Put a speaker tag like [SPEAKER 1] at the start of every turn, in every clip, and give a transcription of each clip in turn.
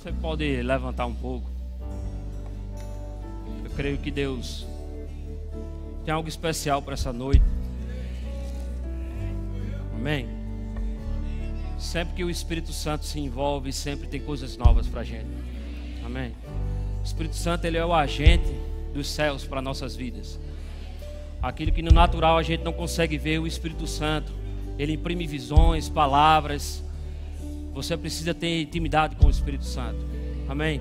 [SPEAKER 1] Você pode levantar um pouco. Eu creio que Deus tem algo especial para essa noite. Amém. Sempre que o Espírito Santo se envolve, sempre tem coisas novas para a gente. Amém. O Espírito Santo ele é o agente dos céus para nossas vidas. Aquilo que no natural a gente não consegue ver, o Espírito Santo, ele imprime visões, palavras, você precisa ter intimidade com o Espírito Santo. Amém?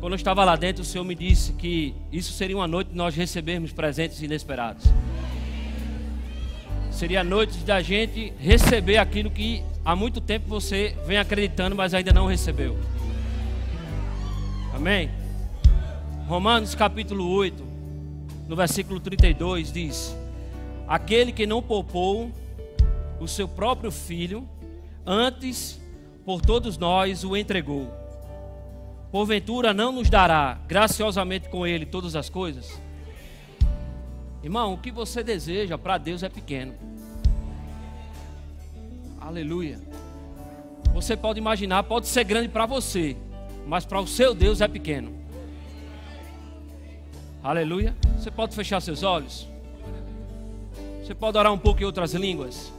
[SPEAKER 1] Quando eu estava lá dentro, o Senhor me disse que isso seria uma noite de nós recebermos presentes inesperados. Seria a noite da gente receber aquilo que há muito tempo você vem acreditando, mas ainda não recebeu. Amém? Romanos capítulo 8, no versículo 32, diz: Aquele que não poupou o seu próprio filho, antes por todos nós o entregou. Porventura não nos dará graciosamente com ele todas as coisas? Irmão, o que você deseja para Deus é pequeno. Aleluia. Você pode imaginar, pode ser grande para você, mas para o seu Deus é pequeno. Aleluia. Você pode fechar seus olhos? Você pode orar um pouco em outras línguas?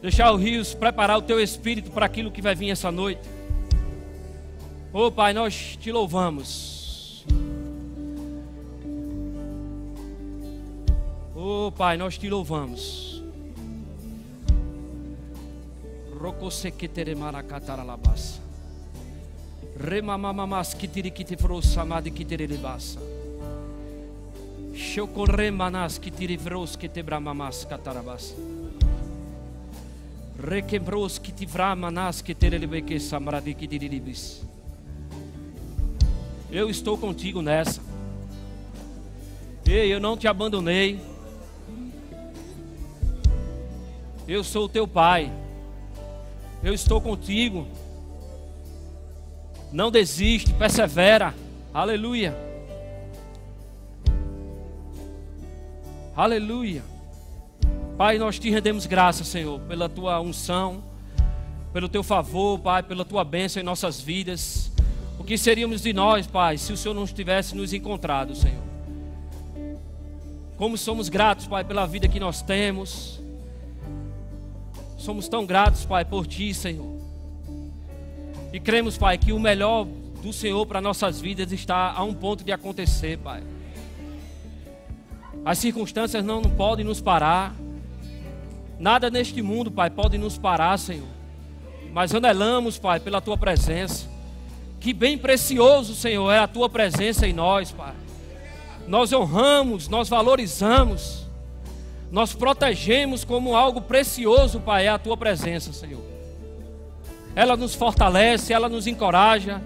[SPEAKER 1] Deixar o rios preparar o teu espírito para aquilo que vai vir essa noite. Oh Pai, nós te louvamos. Oh Pai, nós te louvamos. Rocosequetere maracataralabassa. Remamamamas kitiriquite frosamade que Chocorremanas kitirivros ketebramamamas catarabassa. Requembros que te manás que que samaradi que diriribis. Eu estou contigo nessa. Ei, eu não te abandonei. Eu sou o teu pai. Eu estou contigo. Não desiste, persevera. Aleluia. Aleluia. Pai, nós te rendemos graça, Senhor, pela tua unção, pelo teu favor, Pai, pela tua bênção em nossas vidas. O que seríamos de nós, Pai, se o Senhor não tivesse nos encontrado, Senhor? Como somos gratos, Pai, pela vida que nós temos. Somos tão gratos, Pai, por Ti, Senhor. E cremos, Pai, que o melhor do Senhor para nossas vidas está a um ponto de acontecer, Pai. As circunstâncias não, não podem nos parar. Nada neste mundo, Pai, pode nos parar, Senhor. Mas anelamos, Pai, pela tua presença. Que bem precioso, Senhor, é a tua presença em nós, Pai. Nós honramos, nós valorizamos, nós protegemos como algo precioso, Pai, é a tua presença, Senhor. Ela nos fortalece, ela nos encoraja.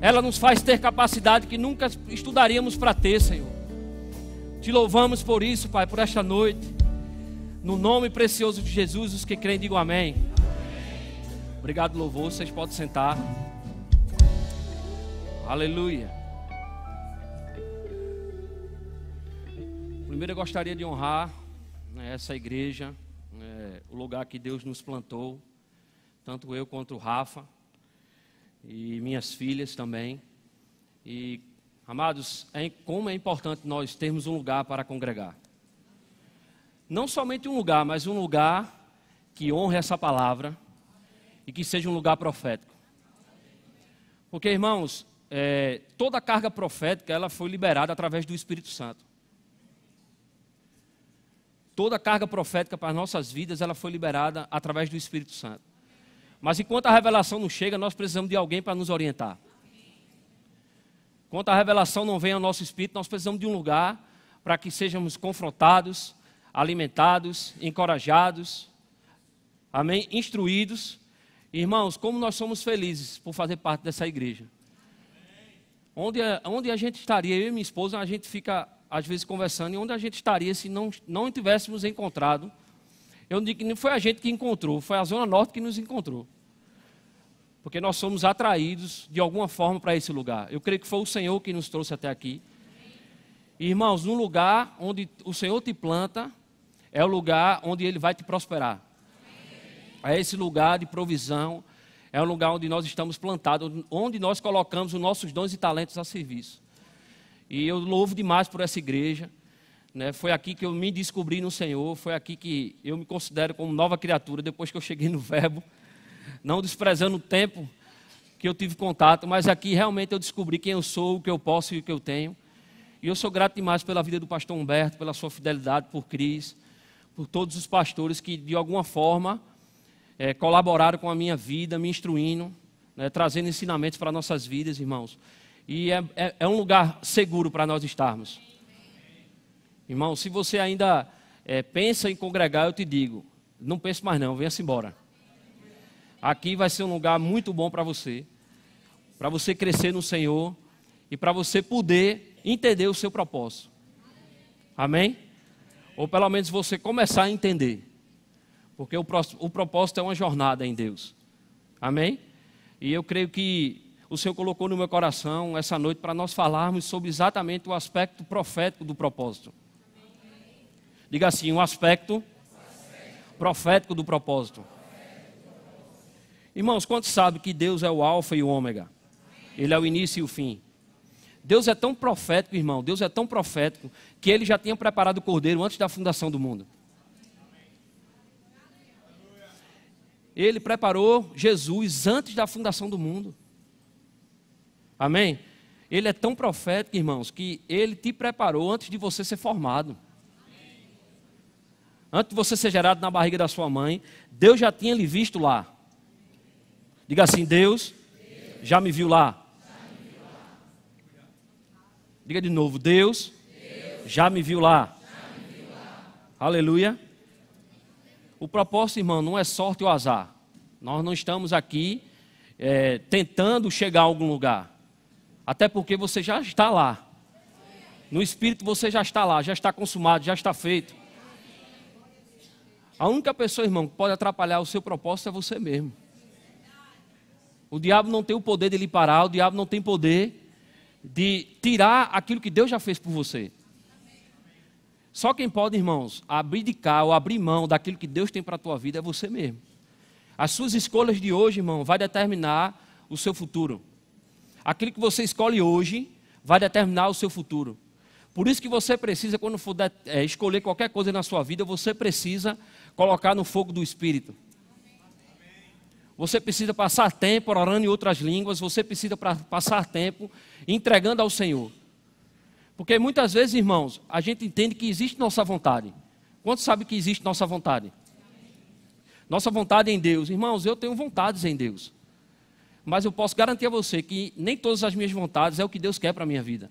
[SPEAKER 1] Ela nos faz ter capacidade que nunca estudaríamos para ter, Senhor. Te louvamos por isso, Pai, por esta noite. No nome precioso de Jesus, os que creem, digam amém. amém. Obrigado, louvor. Vocês podem sentar. Aleluia. Primeiro, eu gostaria de honrar né, essa igreja, né, o lugar que Deus nos plantou, tanto eu quanto o Rafa, e minhas filhas também. E Amados, é, como é importante nós termos um lugar para congregar. Não somente um lugar, mas um lugar que honre essa palavra e que seja um lugar profético. Porque, irmãos, é, toda a carga profética ela foi liberada através do Espírito Santo. Toda a carga profética para as nossas vidas ela foi liberada através do Espírito Santo. Mas enquanto a revelação não chega, nós precisamos de alguém para nos orientar. Enquanto a revelação não vem ao nosso espírito, nós precisamos de um lugar para que sejamos confrontados, alimentados, encorajados, amém? Instruídos. Irmãos, como nós somos felizes por fazer parte dessa igreja. Onde, onde a gente estaria, eu e minha esposa, a gente fica às vezes conversando, e onde a gente estaria se não, não tivéssemos encontrado. Eu digo que não foi a gente que encontrou, foi a Zona Norte que nos encontrou porque nós somos atraídos de alguma forma para esse lugar. Eu creio que foi o Senhor que nos trouxe até aqui. Irmãos, no lugar onde o Senhor te planta é o lugar onde Ele vai te prosperar. É esse lugar de provisão, é o lugar onde nós estamos plantados, onde nós colocamos os nossos dons e talentos a serviço. E eu louvo demais por essa igreja. Né? Foi aqui que eu me descobri no Senhor, foi aqui que eu me considero como nova criatura depois que eu cheguei no Verbo não desprezando o tempo que eu tive contato, mas aqui realmente eu descobri quem eu sou, o que eu posso e o que eu tenho. E eu sou grato demais pela vida do pastor Humberto, pela sua fidelidade, por Cris, por todos os pastores que, de alguma forma, é, colaboraram com a minha vida, me instruindo, né, trazendo ensinamentos para nossas vidas, irmãos. E é, é, é um lugar seguro para nós estarmos. Irmão, se você ainda eh, pensa em congregar, eu te digo, não pense mais não, venha-se embora. Aqui vai ser um lugar muito bom para você, para você crescer no Senhor e para você poder entender o seu propósito. Amém? Ou pelo menos você começar a entender. Porque o, o propósito é uma jornada em Deus. Amém? E eu creio que o Senhor colocou no meu coração essa noite para nós falarmos sobre exatamente o aspecto profético do propósito. Diga assim: o um aspecto profético do propósito. Irmãos, quantos sabem que Deus é o Alfa e o Ômega? Ele é o início e o fim. Deus é tão profético, irmão, Deus é tão profético, que ele já tinha preparado o cordeiro antes da fundação do mundo. Ele preparou Jesus antes da fundação do mundo. Amém? Ele é tão profético, irmãos, que ele te preparou antes de você ser formado. Antes de você ser gerado na barriga da sua mãe, Deus já tinha lhe visto lá. Diga assim: Deus já me viu lá. Diga de novo: Deus já me viu lá. Aleluia. O propósito, irmão, não é sorte ou azar. Nós não estamos aqui é, tentando chegar a algum lugar. Até porque você já está lá. No espírito você já está lá, já está consumado, já está feito. A única pessoa, irmão, que pode atrapalhar o seu propósito é você mesmo. O diabo não tem o poder de lhe parar, o diabo não tem poder de tirar aquilo que Deus já fez por você. Só quem pode, irmãos, abrir de cá ou abrir mão daquilo que Deus tem para a tua vida é você mesmo. As suas escolhas de hoje, irmão, vai determinar o seu futuro. Aquilo que você escolhe hoje vai determinar o seu futuro. Por isso que você precisa, quando for de, é, escolher qualquer coisa na sua vida, você precisa colocar no fogo do Espírito você precisa passar tempo orando em outras línguas, você precisa passar tempo entregando ao Senhor. Porque muitas vezes, irmãos, a gente entende que existe nossa vontade. Quantos sabem que existe nossa vontade? Nossa vontade é em Deus. Irmãos, eu tenho vontades em Deus. Mas eu posso garantir a você que nem todas as minhas vontades é o que Deus quer para a minha vida.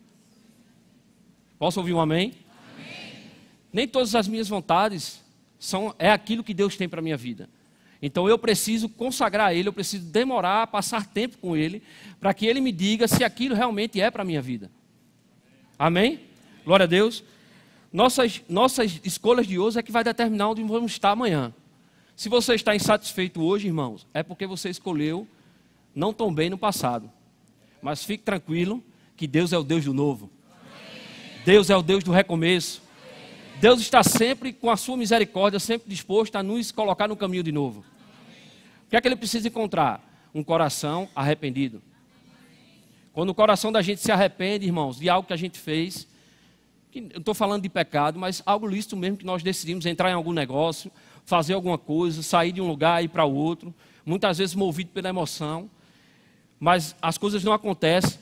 [SPEAKER 1] Posso ouvir um amém? amém? Nem todas as minhas vontades são é aquilo que Deus tem para a minha vida. Então eu preciso consagrar ele, eu preciso demorar, passar tempo com ele, para que ele me diga se aquilo realmente é para a minha vida. Amém? Glória a Deus. Nossas, nossas escolhas de hoje é que vai determinar onde vamos estar amanhã. Se você está insatisfeito hoje, irmãos, é porque você escolheu não tão bem no passado. Mas fique tranquilo que Deus é o Deus do novo. Deus é o Deus do recomeço. Deus está sempre com a sua misericórdia, sempre disposto a nos colocar no caminho de novo. O que é que ele precisa encontrar? Um coração arrependido. Quando o coração da gente se arrepende, irmãos, de algo que a gente fez, que, eu estou falando de pecado, mas algo lícito mesmo que nós decidimos entrar em algum negócio, fazer alguma coisa, sair de um lugar e ir para outro, muitas vezes movido pela emoção, mas as coisas não acontecem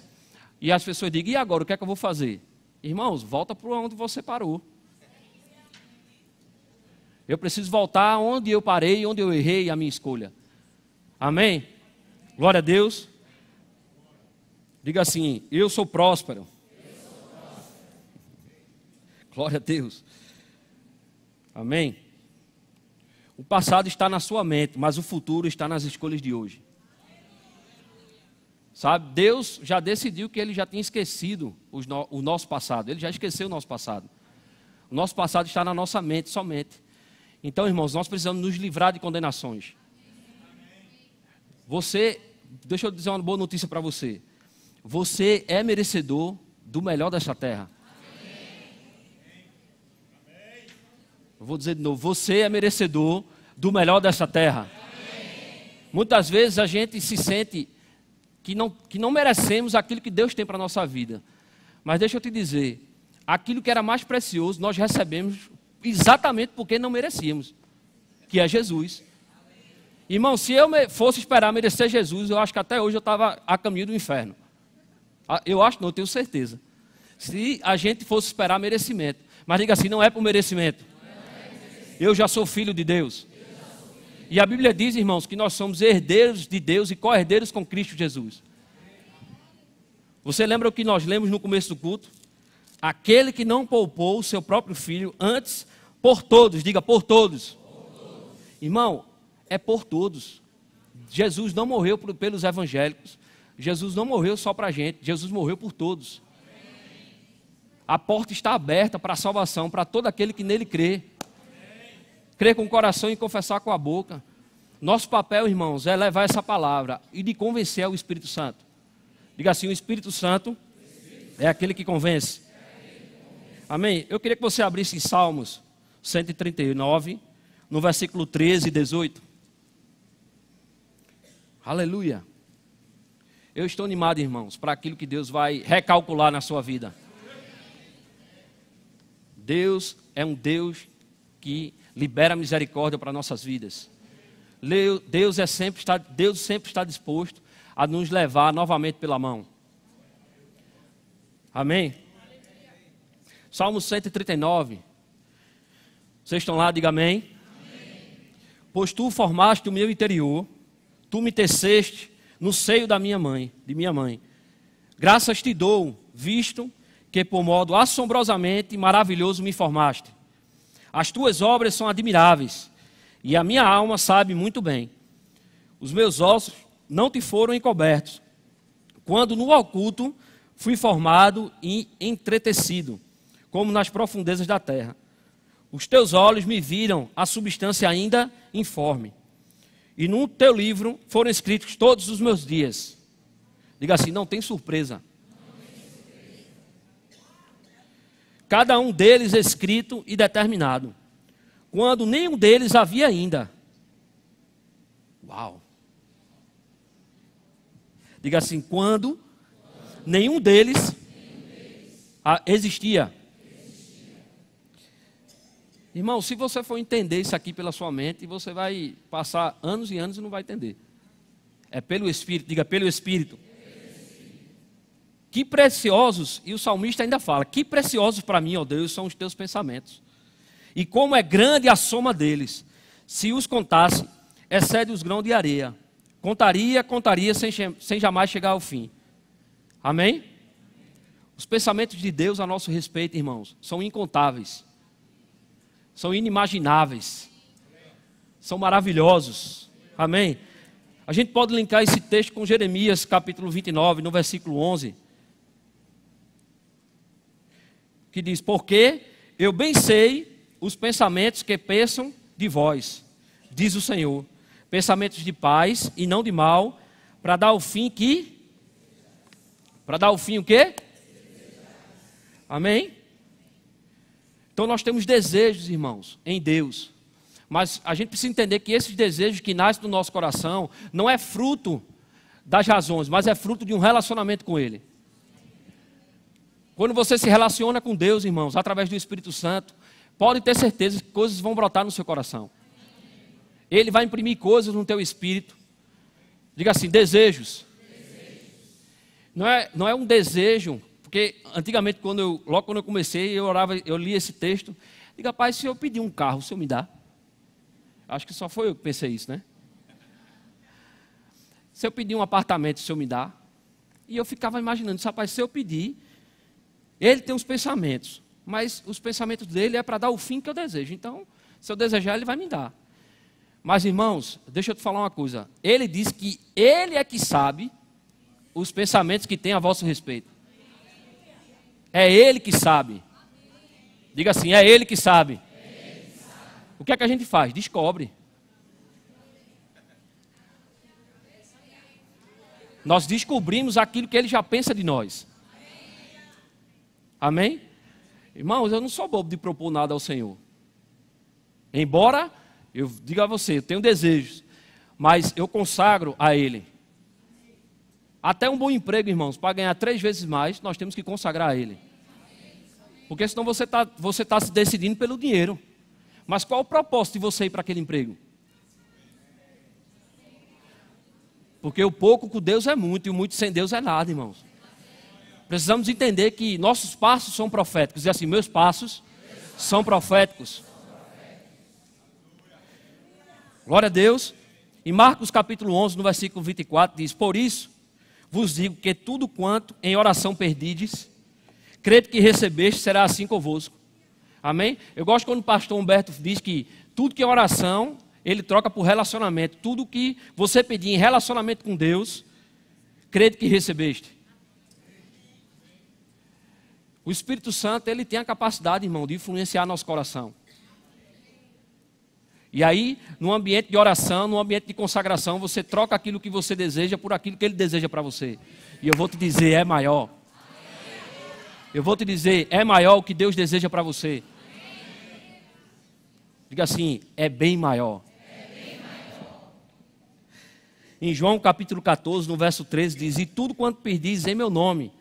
[SPEAKER 1] e as pessoas dizem: e agora, o que é que eu vou fazer? Irmãos, volta para onde você parou. Eu preciso voltar onde eu parei, onde eu errei a minha escolha. Amém? Glória a Deus. Diga assim: Eu sou próspero. Eu sou próspero. Glória a Deus. Amém? O passado está na sua mente, mas o futuro está nas escolhas de hoje. Sabe, Deus já decidiu que ele já tinha esquecido no, o nosso passado. Ele já esqueceu o nosso passado. O nosso passado está na nossa mente somente. Então, irmãos, nós precisamos nos livrar de condenações. Você, deixa eu dizer uma boa notícia para você. Você é merecedor do melhor desta terra. Eu vou dizer de novo, você é merecedor do melhor desta terra. Muitas vezes a gente se sente que não, que não merecemos aquilo que Deus tem para a nossa vida. Mas deixa eu te dizer, aquilo que era mais precioso nós recebemos exatamente porque não merecíamos, que é Jesus. Irmão, se eu fosse esperar merecer Jesus, eu acho que até hoje eu estava a caminho do inferno. Ah, eu acho, não, eu tenho certeza. Se a gente fosse esperar merecimento. Mas diga assim: não é por merecimento. Eu já sou filho de Deus. E a Bíblia diz, irmãos, que nós somos herdeiros de Deus e co-herdeiros com Cristo Jesus. Você lembra o que nós lemos no começo do culto? Aquele que não poupou o seu próprio filho, antes por todos, diga por todos. Por todos. Irmão, é por todos. Jesus não morreu pelos evangélicos. Jesus não morreu só para a gente. Jesus morreu por todos. A porta está aberta para a salvação, para todo aquele que nele crê. Crer com o coração e confessar com a boca. Nosso papel, irmãos, é levar essa palavra e de convencer o Espírito Santo. Diga assim: o Espírito Santo é aquele que convence. Amém? Eu queria que você abrisse em Salmos 139, no versículo 13 e 18. Aleluia. Eu estou animado, irmãos, para aquilo que Deus vai recalcular na sua vida. Deus é um Deus que libera misericórdia para nossas vidas. Deus, é sempre está, Deus sempre está disposto a nos levar novamente pela mão. Amém? Salmo 139. Vocês estão lá, diga amém. amém. Pois tu formaste o meu interior Tu me teceste no seio da minha mãe, de minha mãe. Graças te dou, visto que por modo assombrosamente maravilhoso me formaste. As tuas obras são admiráveis, e a minha alma sabe muito bem. Os meus ossos não te foram encobertos, quando no oculto fui formado e entretecido, como nas profundezas da terra. Os teus olhos me viram a substância ainda informe e no teu livro foram escritos todos os meus dias. Diga assim: não tem surpresa. Cada um deles escrito e determinado, quando nenhum deles havia ainda. Uau! Diga assim: quando nenhum deles ah, existia. Irmão, se você for entender isso aqui pela sua mente, você vai passar anos e anos e não vai entender. É pelo Espírito, diga pelo Espírito. Que preciosos, e o salmista ainda fala: Que preciosos para mim, ó Deus, são os teus pensamentos. E como é grande a soma deles. Se os contasse, excede os grãos de areia. Contaria, contaria, sem, sem jamais chegar ao fim. Amém? Os pensamentos de Deus a nosso respeito, irmãos, são incontáveis são inimagináveis, são maravilhosos. Amém? A gente pode linkar esse texto com Jeremias, capítulo 29, no versículo 11, que diz: Porque eu bem sei os pensamentos que pensam de vós, diz o Senhor, pensamentos de paz e não de mal, para dar o fim que para dar o fim o quê? Amém? Então nós temos desejos, irmãos, em Deus. Mas a gente precisa entender que esses desejos que nascem do nosso coração não é fruto das razões, mas é fruto de um relacionamento com Ele. Quando você se relaciona com Deus, irmãos, através do Espírito Santo, pode ter certeza que coisas vão brotar no seu coração. Ele vai imprimir coisas no teu espírito. Diga assim, desejos. desejos. Não, é, não é um desejo porque antigamente, quando eu, logo quando eu comecei, eu orava, eu li esse texto. diga rapaz, se eu pedir um carro, o senhor me dá? Acho que só foi eu que pensei isso, né? Se eu pedir um apartamento, o senhor me dá? E eu ficava imaginando, rapaz, se eu pedir, ele tem uns pensamentos, mas os pensamentos dele é para dar o fim que eu desejo. Então, se eu desejar, ele vai me dar. Mas, irmãos, deixa eu te falar uma coisa. Ele diz que ele é que sabe os pensamentos que tem a vosso respeito. É Ele que sabe. Diga assim: é Ele que sabe. O que é que a gente faz? Descobre. Nós descobrimos aquilo que Ele já pensa de nós. Amém? Irmãos, eu não sou bobo de propor nada ao Senhor. Embora eu diga a você, eu tenho desejos, mas eu consagro a Ele. Até um bom emprego, irmãos, para ganhar três vezes mais, nós temos que consagrar a Ele. Porque senão você está você tá se decidindo pelo dinheiro. Mas qual o propósito de você ir para aquele emprego? Porque o pouco com Deus é muito e o muito sem Deus é nada, irmãos. Precisamos entender que nossos passos são proféticos. E assim, meus passos são proféticos. Glória a Deus. Em Marcos capítulo 11, no versículo 24, diz: Por isso vos digo que tudo quanto em oração perdides, crede que recebeste será assim convosco. Amém? Eu gosto quando o pastor Humberto diz que tudo que é oração, ele troca por relacionamento. Tudo que você pedir em relacionamento com Deus, crede que recebeste. O Espírito Santo, ele tem a capacidade, irmão, de influenciar nosso coração. E aí, num ambiente de oração, num ambiente de consagração, você troca aquilo que você deseja por aquilo que ele deseja para você. E eu vou te dizer, é maior. Eu vou te dizer, é maior o que Deus deseja para você. Diga assim, é bem maior. Em João capítulo 14, no verso 13, diz: E tudo quanto perdis em meu nome,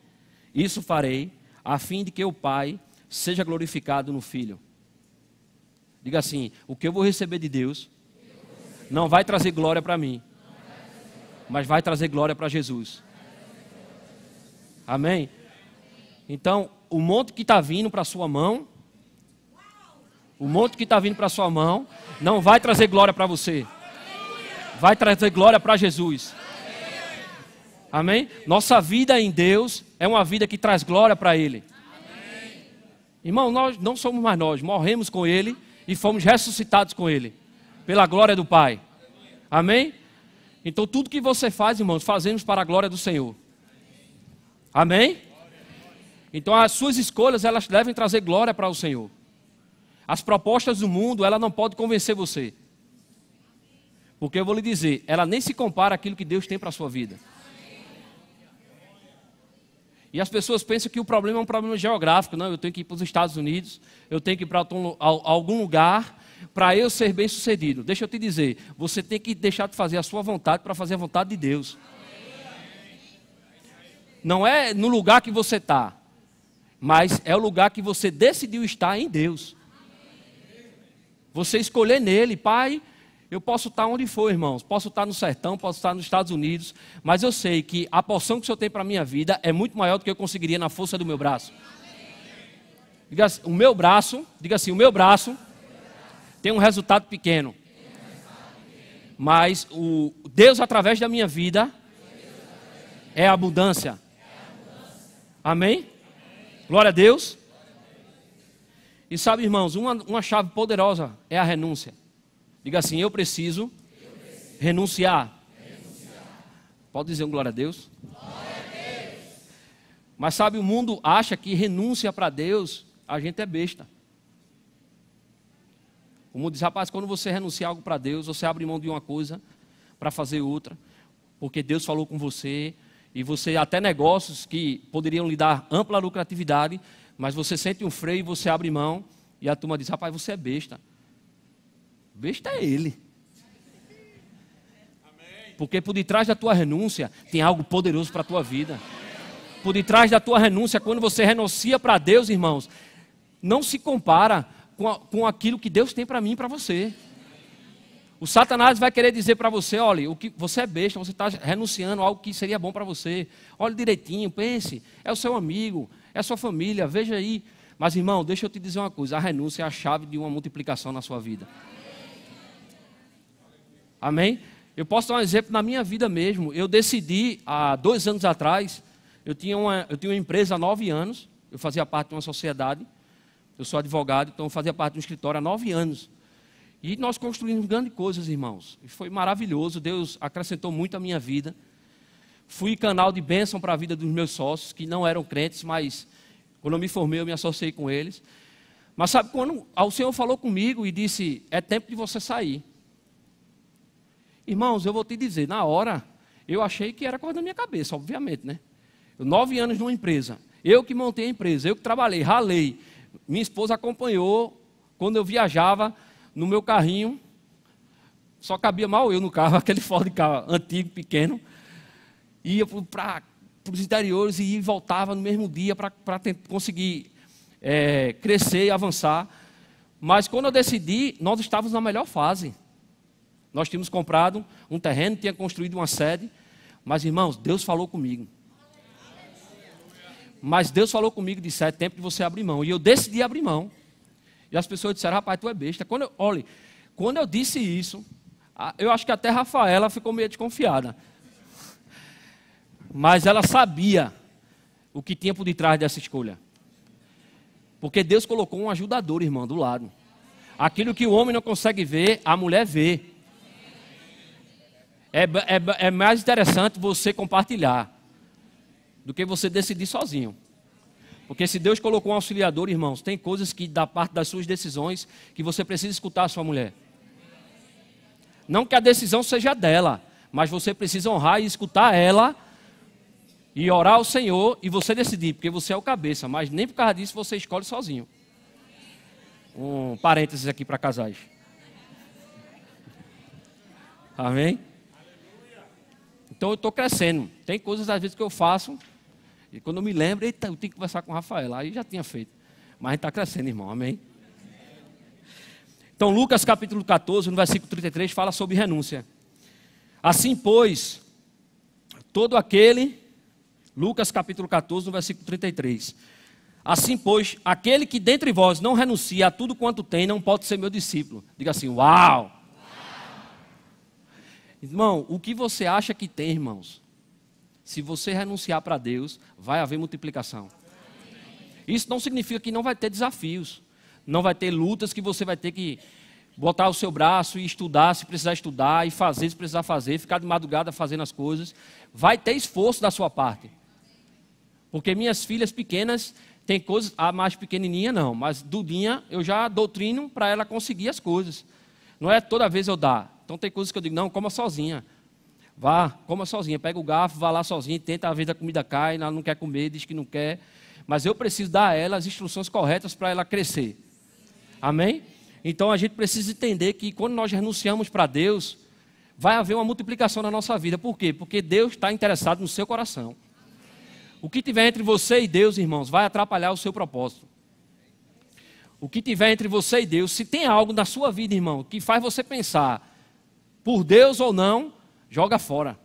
[SPEAKER 1] isso farei, a fim de que o Pai seja glorificado no Filho. Diga assim: o que eu vou receber de Deus não vai trazer glória para mim, mas vai trazer glória para Jesus. Amém? Então, o monte que está vindo para a sua mão, o monte que está vindo para a sua mão, não vai trazer glória para você. Vai trazer glória para Jesus. Amém? Nossa vida em Deus é uma vida que traz glória para Ele. Irmão, nós não somos mais nós, morremos com Ele e fomos ressuscitados com Ele, pela glória do Pai. Amém? Então, tudo que você faz, irmãos, fazemos para a glória do Senhor. Amém? Então as suas escolhas elas devem trazer glória para o Senhor. As propostas do mundo, ela não pode convencer você. Porque eu vou lhe dizer, ela nem se compara àquilo que Deus tem para a sua vida. E as pessoas pensam que o problema é um problema geográfico. Não, eu tenho que ir para os Estados Unidos, eu tenho que ir para algum lugar para eu ser bem sucedido. Deixa eu te dizer, você tem que deixar de fazer a sua vontade para fazer a vontade de Deus. Não é no lugar que você está, mas é o lugar que você decidiu estar em Deus. Você escolher nele, Pai. Eu posso estar onde for, irmãos. Posso estar no sertão, posso estar nos Estados Unidos, mas eu sei que a porção que o Senhor tem para a minha vida é muito maior do que eu conseguiria na força do meu braço. Diga assim, o meu braço, diga assim, o meu braço tem um resultado pequeno. Mas o Deus através da minha vida é abundância. Amém? Glória a Deus. E sabe, irmãos, uma, uma chave poderosa é a renúncia. Diga assim: eu preciso, eu preciso. Renunciar. renunciar. Pode dizer um glória a Deus? Glória a Deus. Mas sabe, o mundo acha que renúncia para Deus, a gente é besta. O mundo diz, rapaz, quando você renuncia algo para Deus, você abre mão de uma coisa para fazer outra, porque Deus falou com você, e você até negócios que poderiam lhe dar ampla lucratividade, mas você sente um freio e você abre mão e a turma diz: "Rapaz, você é besta". Besta é ele. Porque por detrás da tua renúncia tem algo poderoso para a tua vida. Por detrás da tua renúncia, quando você renuncia para Deus, irmãos, não se compara com, a, com aquilo que Deus tem para mim e para você. O Satanás vai querer dizer para você, olha, o que você é besta, você está renunciando a algo que seria bom para você. Olhe direitinho, pense, é o seu amigo, é a sua família, veja aí. Mas irmão, deixa eu te dizer uma coisa, a renúncia é a chave de uma multiplicação na sua vida. Amém? Eu posso dar um exemplo na minha vida mesmo. Eu decidi há dois anos atrás, eu tinha uma, eu tinha uma empresa há nove anos, eu fazia parte de uma sociedade, eu sou advogado, então eu fazia parte de um escritório há nove anos. E nós construímos grandes coisas, irmãos. E foi maravilhoso. Deus acrescentou muito à minha vida. Fui canal de bênção para a vida dos meus sócios, que não eram crentes, mas quando eu me formei, eu me associei com eles. Mas sabe, quando o Senhor falou comigo e disse: É tempo de você sair. Irmãos, eu vou te dizer, na hora, eu achei que era coisa da minha cabeça, obviamente, né? nove anos numa empresa. Eu que montei a empresa, eu que trabalhei, ralei. Minha esposa acompanhou quando eu viajava no meu carrinho, só cabia mal eu no carro, aquele Ford carro antigo, pequeno, ia para os interiores e voltava no mesmo dia para conseguir é, crescer e avançar. Mas quando eu decidi, nós estávamos na melhor fase. Nós tínhamos comprado um terreno, tinha construído uma sede. Mas, irmãos, Deus falou comigo. Mas Deus falou comigo disse: é tempo de você abrir mão. E eu decidi abrir mão. E as pessoas disseram, rapaz, tu é besta. Quando eu, olha, quando eu disse isso, eu acho que até Rafaela ficou meio desconfiada. Mas ela sabia o que tinha por detrás dessa escolha. Porque Deus colocou um ajudador, irmão, do lado. Aquilo que o homem não consegue ver, a mulher vê. É, é, é mais interessante você compartilhar do que você decidir sozinho. Porque se Deus colocou um auxiliador, irmãos, tem coisas que da parte das suas decisões que você precisa escutar a sua mulher. Não que a decisão seja dela, mas você precisa honrar e escutar ela e orar ao Senhor e você decidir, porque você é o cabeça, mas nem por causa disso você escolhe sozinho. Um parênteses aqui para casais. Amém? Então eu estou crescendo. Tem coisas às vezes que eu faço e quando eu me lembro, eita, eu tenho que conversar com o Rafael. Aí já tinha feito. Mas a gente está crescendo, irmão. Amém? Então, Lucas capítulo 14, no versículo 33, fala sobre renúncia. Assim, pois, todo aquele. Lucas capítulo 14, no versículo 33. Assim, pois, aquele que dentre vós não renuncia a tudo quanto tem, não pode ser meu discípulo. Diga assim: Uau! Irmão, o que você acha que tem, irmãos? Se você renunciar para Deus, vai haver multiplicação. Isso não significa que não vai ter desafios, não vai ter lutas que você vai ter que botar o seu braço e estudar, se precisar estudar, e fazer, se precisar fazer, ficar de madrugada fazendo as coisas. Vai ter esforço da sua parte. Porque minhas filhas pequenas têm coisas, a mais pequenininha não, mas Dudinha eu já doutrino para ela conseguir as coisas. Não é toda vez eu dar. Então tem coisas que eu digo, não, coma sozinha. Vá, coma sozinha, pega o garfo, vá lá sozinha, tenta, às vezes a comida cai, ela não quer comer, diz que não quer. Mas eu preciso dar a ela as instruções corretas para ela crescer. Amém? Então a gente precisa entender que quando nós renunciamos para Deus, vai haver uma multiplicação na nossa vida. Por quê? Porque Deus está interessado no seu coração. O que tiver entre você e Deus, irmãos, vai atrapalhar o seu propósito. O que tiver entre você e Deus, se tem algo na sua vida, irmão, que faz você pensar por Deus ou não, Joga fora.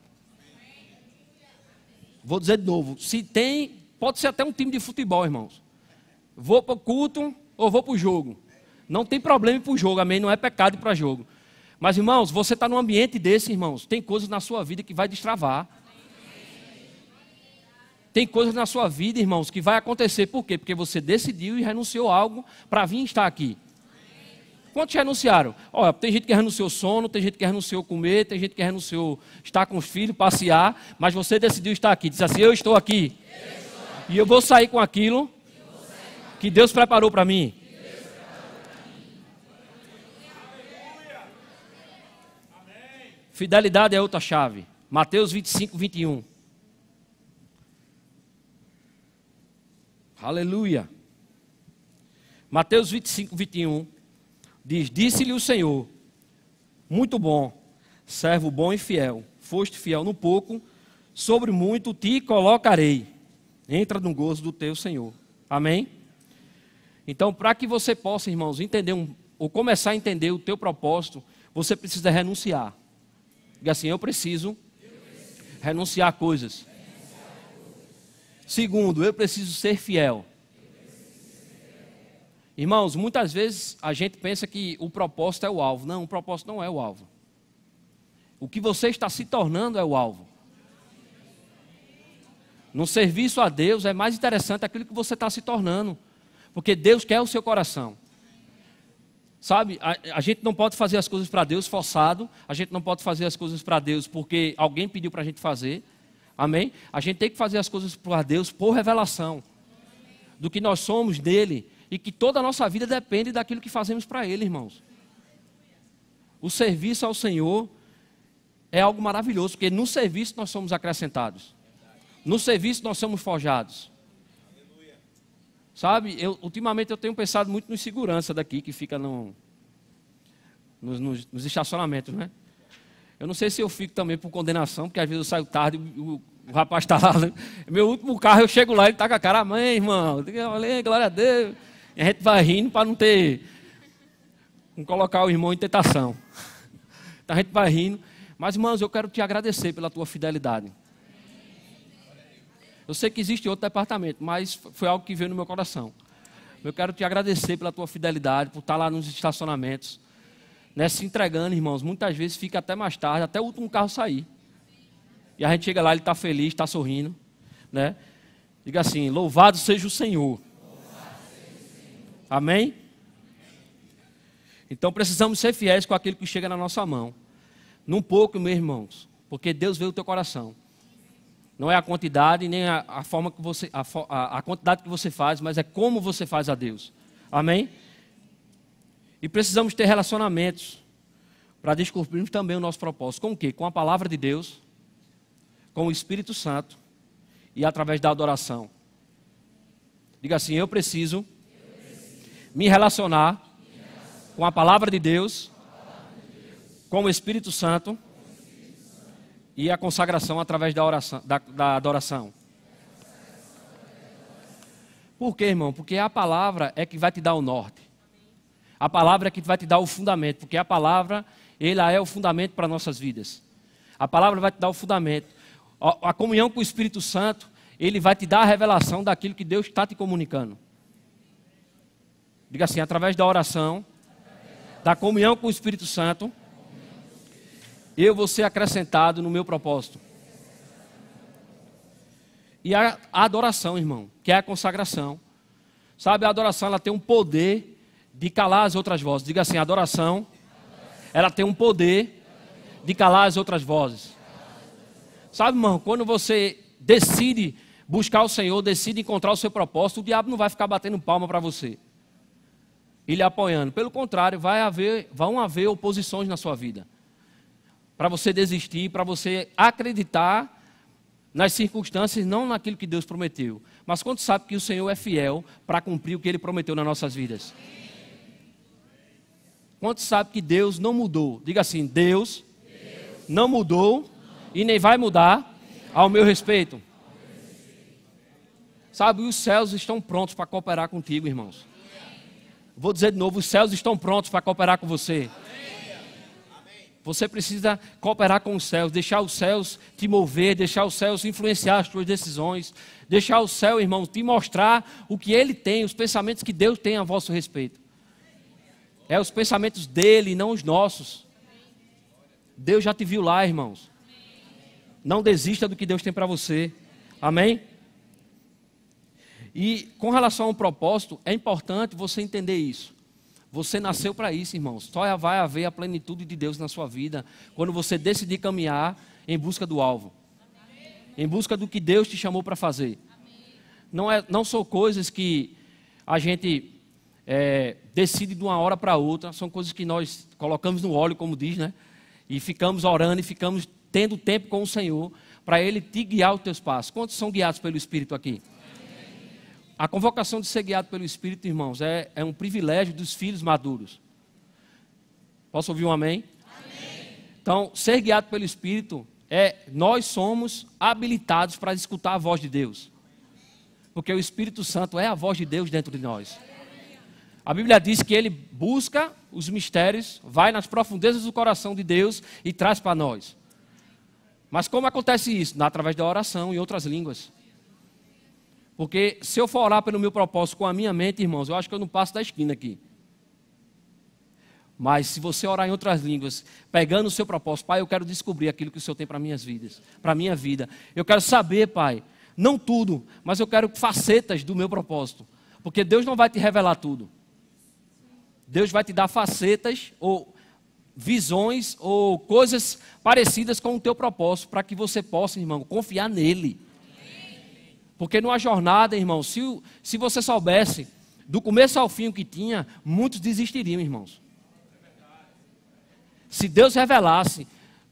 [SPEAKER 1] Vou dizer de novo. Se tem, pode ser até um time de futebol, irmãos. Vou para o culto ou vou para o jogo. Não tem problema para o jogo, amém? Não é pecado para jogo. Mas, irmãos, você está num ambiente desse, irmãos. Tem coisas na sua vida que vai destravar. Tem coisas na sua vida, irmãos, que vai acontecer. Por quê? Porque você decidiu e renunciou algo para vir estar aqui. Quantos renunciaram? Olha, tem gente que renunciou sono, tem gente que renunciou comer, tem gente que renunciou estar com os filhos, passear, mas você decidiu estar aqui. Diz assim: Eu estou aqui. E eu vou sair com aquilo que Deus preparou para mim. Fidelidade é outra chave. Mateus 25, 21. Aleluia. Mateus 25, 21 Diz: Disse-lhe o Senhor: Muito bom, servo bom e fiel. Foste fiel no pouco, sobre muito te colocarei. Entra no gozo do teu Senhor. Amém? Então, para que você possa, irmãos, entender um, ou começar a entender o teu propósito, você precisa renunciar. Diga assim: Eu preciso, eu preciso. renunciar a coisas. Renunciar a coisas. Segundo, eu preciso ser fiel. Irmãos, muitas vezes a gente pensa que o propósito é o alvo. Não, o propósito não é o alvo. O que você está se tornando é o alvo. No serviço a Deus é mais interessante aquilo que você está se tornando, porque Deus quer o seu coração. Sabe, a, a gente não pode fazer as coisas para Deus forçado, a gente não pode fazer as coisas para Deus porque alguém pediu para a gente fazer, amém? A gente tem que fazer as coisas para Deus por revelação do que nós somos dele e que toda a nossa vida depende daquilo que fazemos para Ele, irmãos. O serviço ao Senhor é algo maravilhoso, porque no serviço nós somos acrescentados, no serviço nós somos forjados. Sabe, eu, ultimamente eu tenho pensado muito no segurança daqui, que fica no, nos, nos estacionamentos, né? Eu não sei se eu fico também por condenação, porque às vezes eu saio tarde, o, o rapaz está lá. Né? Meu último carro, eu chego lá, e ele está com a cara, mãe, irmão. Eu falei, glória a Deus a gente vai rindo para não ter. não colocar o irmão em tentação. Então a gente vai rindo. Mas, irmãos, eu quero te agradecer pela tua fidelidade. Eu sei que existe outro departamento, mas foi algo que veio no meu coração. Eu quero te agradecer pela tua fidelidade, por estar lá nos estacionamentos, né, se entregando, irmãos. Muitas vezes fica até mais tarde, até o último carro sair. E a gente chega lá, ele está feliz, está sorrindo. Né? Diga assim: Louvado seja o Senhor, Amém? Então precisamos ser fiéis com aquilo que chega na nossa mão. Num pouco, meus irmãos, porque Deus vê o teu coração. Não é a quantidade nem a, a forma que você a, a, quantidade que você faz, mas é como você faz a Deus. Amém? E precisamos ter relacionamentos para descobrirmos também o nosso propósito. Com o quê? Com a palavra de Deus, com o Espírito Santo e através da adoração. Diga assim: eu preciso me relacionar com a palavra de Deus, com o Espírito Santo e a consagração através da, oração, da, da adoração. Por quê, irmão? Porque a palavra é que vai te dar o norte. A palavra é que vai te dar o fundamento, porque a palavra, ela é o fundamento para nossas vidas. A palavra vai te dar o fundamento. A, a comunhão com o Espírito Santo, ele vai te dar a revelação daquilo que Deus está te comunicando. Diga assim, através da oração, da comunhão com o Espírito Santo, eu vou ser acrescentado no meu propósito. E a adoração, irmão, que é a consagração. Sabe, a adoração ela tem um poder de calar as outras vozes. Diga assim, a adoração, ela tem um poder de calar as outras vozes. Sabe, irmão, quando você decide buscar o Senhor, decide encontrar o seu propósito, o diabo não vai ficar batendo palma para você e lhe apoiando. Pelo contrário, vai haver, vão haver oposições na sua vida. Para você desistir, para você acreditar nas circunstâncias, não naquilo que Deus prometeu. Mas quando sabe que o Senhor é fiel para cumprir o que Ele prometeu nas nossas vidas. Quando sabe que Deus não mudou. Diga assim, Deus, Deus. não mudou não. e nem vai mudar ao meu respeito. Sabe, os céus estão prontos para cooperar contigo, irmãos. Vou dizer de novo: os céus estão prontos para cooperar com você. Você precisa cooperar com os céus, deixar os céus te mover, deixar os céus influenciar as tuas decisões, deixar o céu, irmão, te mostrar o que ele tem, os pensamentos que Deus tem a vosso respeito. É os pensamentos dele, não os nossos. Deus já te viu lá, irmãos. Não desista do que Deus tem para você. Amém? E com relação ao propósito, é importante você entender isso. Você nasceu para isso, irmãos. Só vai haver a plenitude de Deus na sua vida quando você decidir caminhar em busca do alvo, em busca do que Deus te chamou para fazer. Não, é, não são coisas que a gente é, decide de uma hora para outra, são coisas que nós colocamos no óleo, como diz, né? E ficamos orando e ficamos tendo tempo com o Senhor para Ele te guiar os teus passos. Quantos são guiados pelo Espírito aqui? A convocação de ser guiado pelo Espírito, irmãos, é, é um privilégio dos filhos maduros. Posso ouvir um amém? amém? Então, ser guiado pelo Espírito é nós somos habilitados para escutar a voz de Deus. Porque o Espírito Santo é a voz de Deus dentro de nós. A Bíblia diz que ele busca os mistérios, vai nas profundezas do coração de Deus e traz para nós. Mas como acontece isso? Através da oração e outras línguas. Porque se eu for orar pelo meu propósito com a minha mente, irmãos, eu acho que eu não passo da esquina aqui. Mas se você orar em outras línguas, pegando o seu propósito, Pai, eu quero descobrir aquilo que o Senhor tem para minhas vidas, para minha vida. Eu quero saber, Pai, não tudo, mas eu quero facetas do meu propósito. Porque Deus não vai te revelar tudo. Deus vai te dar facetas ou visões ou coisas parecidas com o teu propósito para que você possa, irmão, confiar nele porque numa jornada, irmão, se, se você soubesse do começo ao fim o que tinha, muitos desistiriam, irmãos. Se Deus revelasse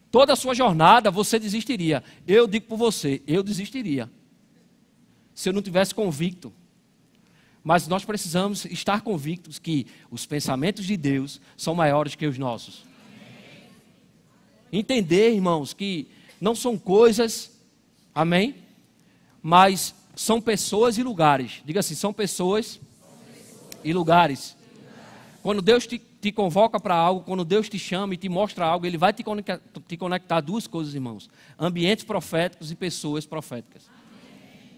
[SPEAKER 1] toda a sua jornada, você desistiria. Eu digo por você, eu desistiria. Se eu não tivesse convicto. Mas nós precisamos estar convictos que os pensamentos de Deus são maiores que os nossos. Entender, irmãos, que não são coisas, amém? Mas são pessoas e lugares. Diga assim: são pessoas, são pessoas. e lugares. Quando Deus te, te convoca para algo, quando Deus te chama e te mostra algo, Ele vai te conectar, te conectar a duas coisas, irmãos: ambientes proféticos e pessoas proféticas. Amém.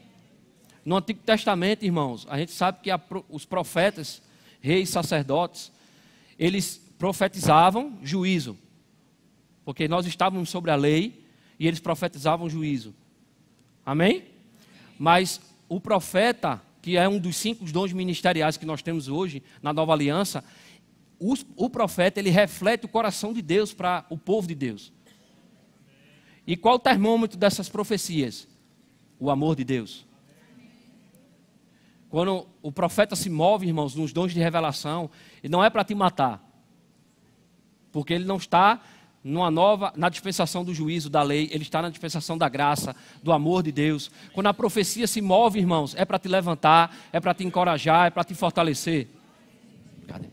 [SPEAKER 1] No Antigo Testamento, irmãos, a gente sabe que a, os profetas, reis, sacerdotes, eles profetizavam juízo, porque nós estávamos sobre a lei e eles profetizavam juízo. Amém? Mas o profeta, que é um dos cinco dons ministeriais que nós temos hoje na nova aliança, o, o profeta ele reflete o coração de Deus para o povo de Deus. E qual o termômetro dessas profecias? O amor de Deus. Quando o profeta se move, irmãos, nos dons de revelação, ele não é para te matar. Porque ele não está numa nova, na dispensação do juízo, da lei, ele está na dispensação da graça, do amor de Deus. Quando a profecia se move, irmãos, é para te levantar, é para te encorajar, é para te fortalecer. Cadê?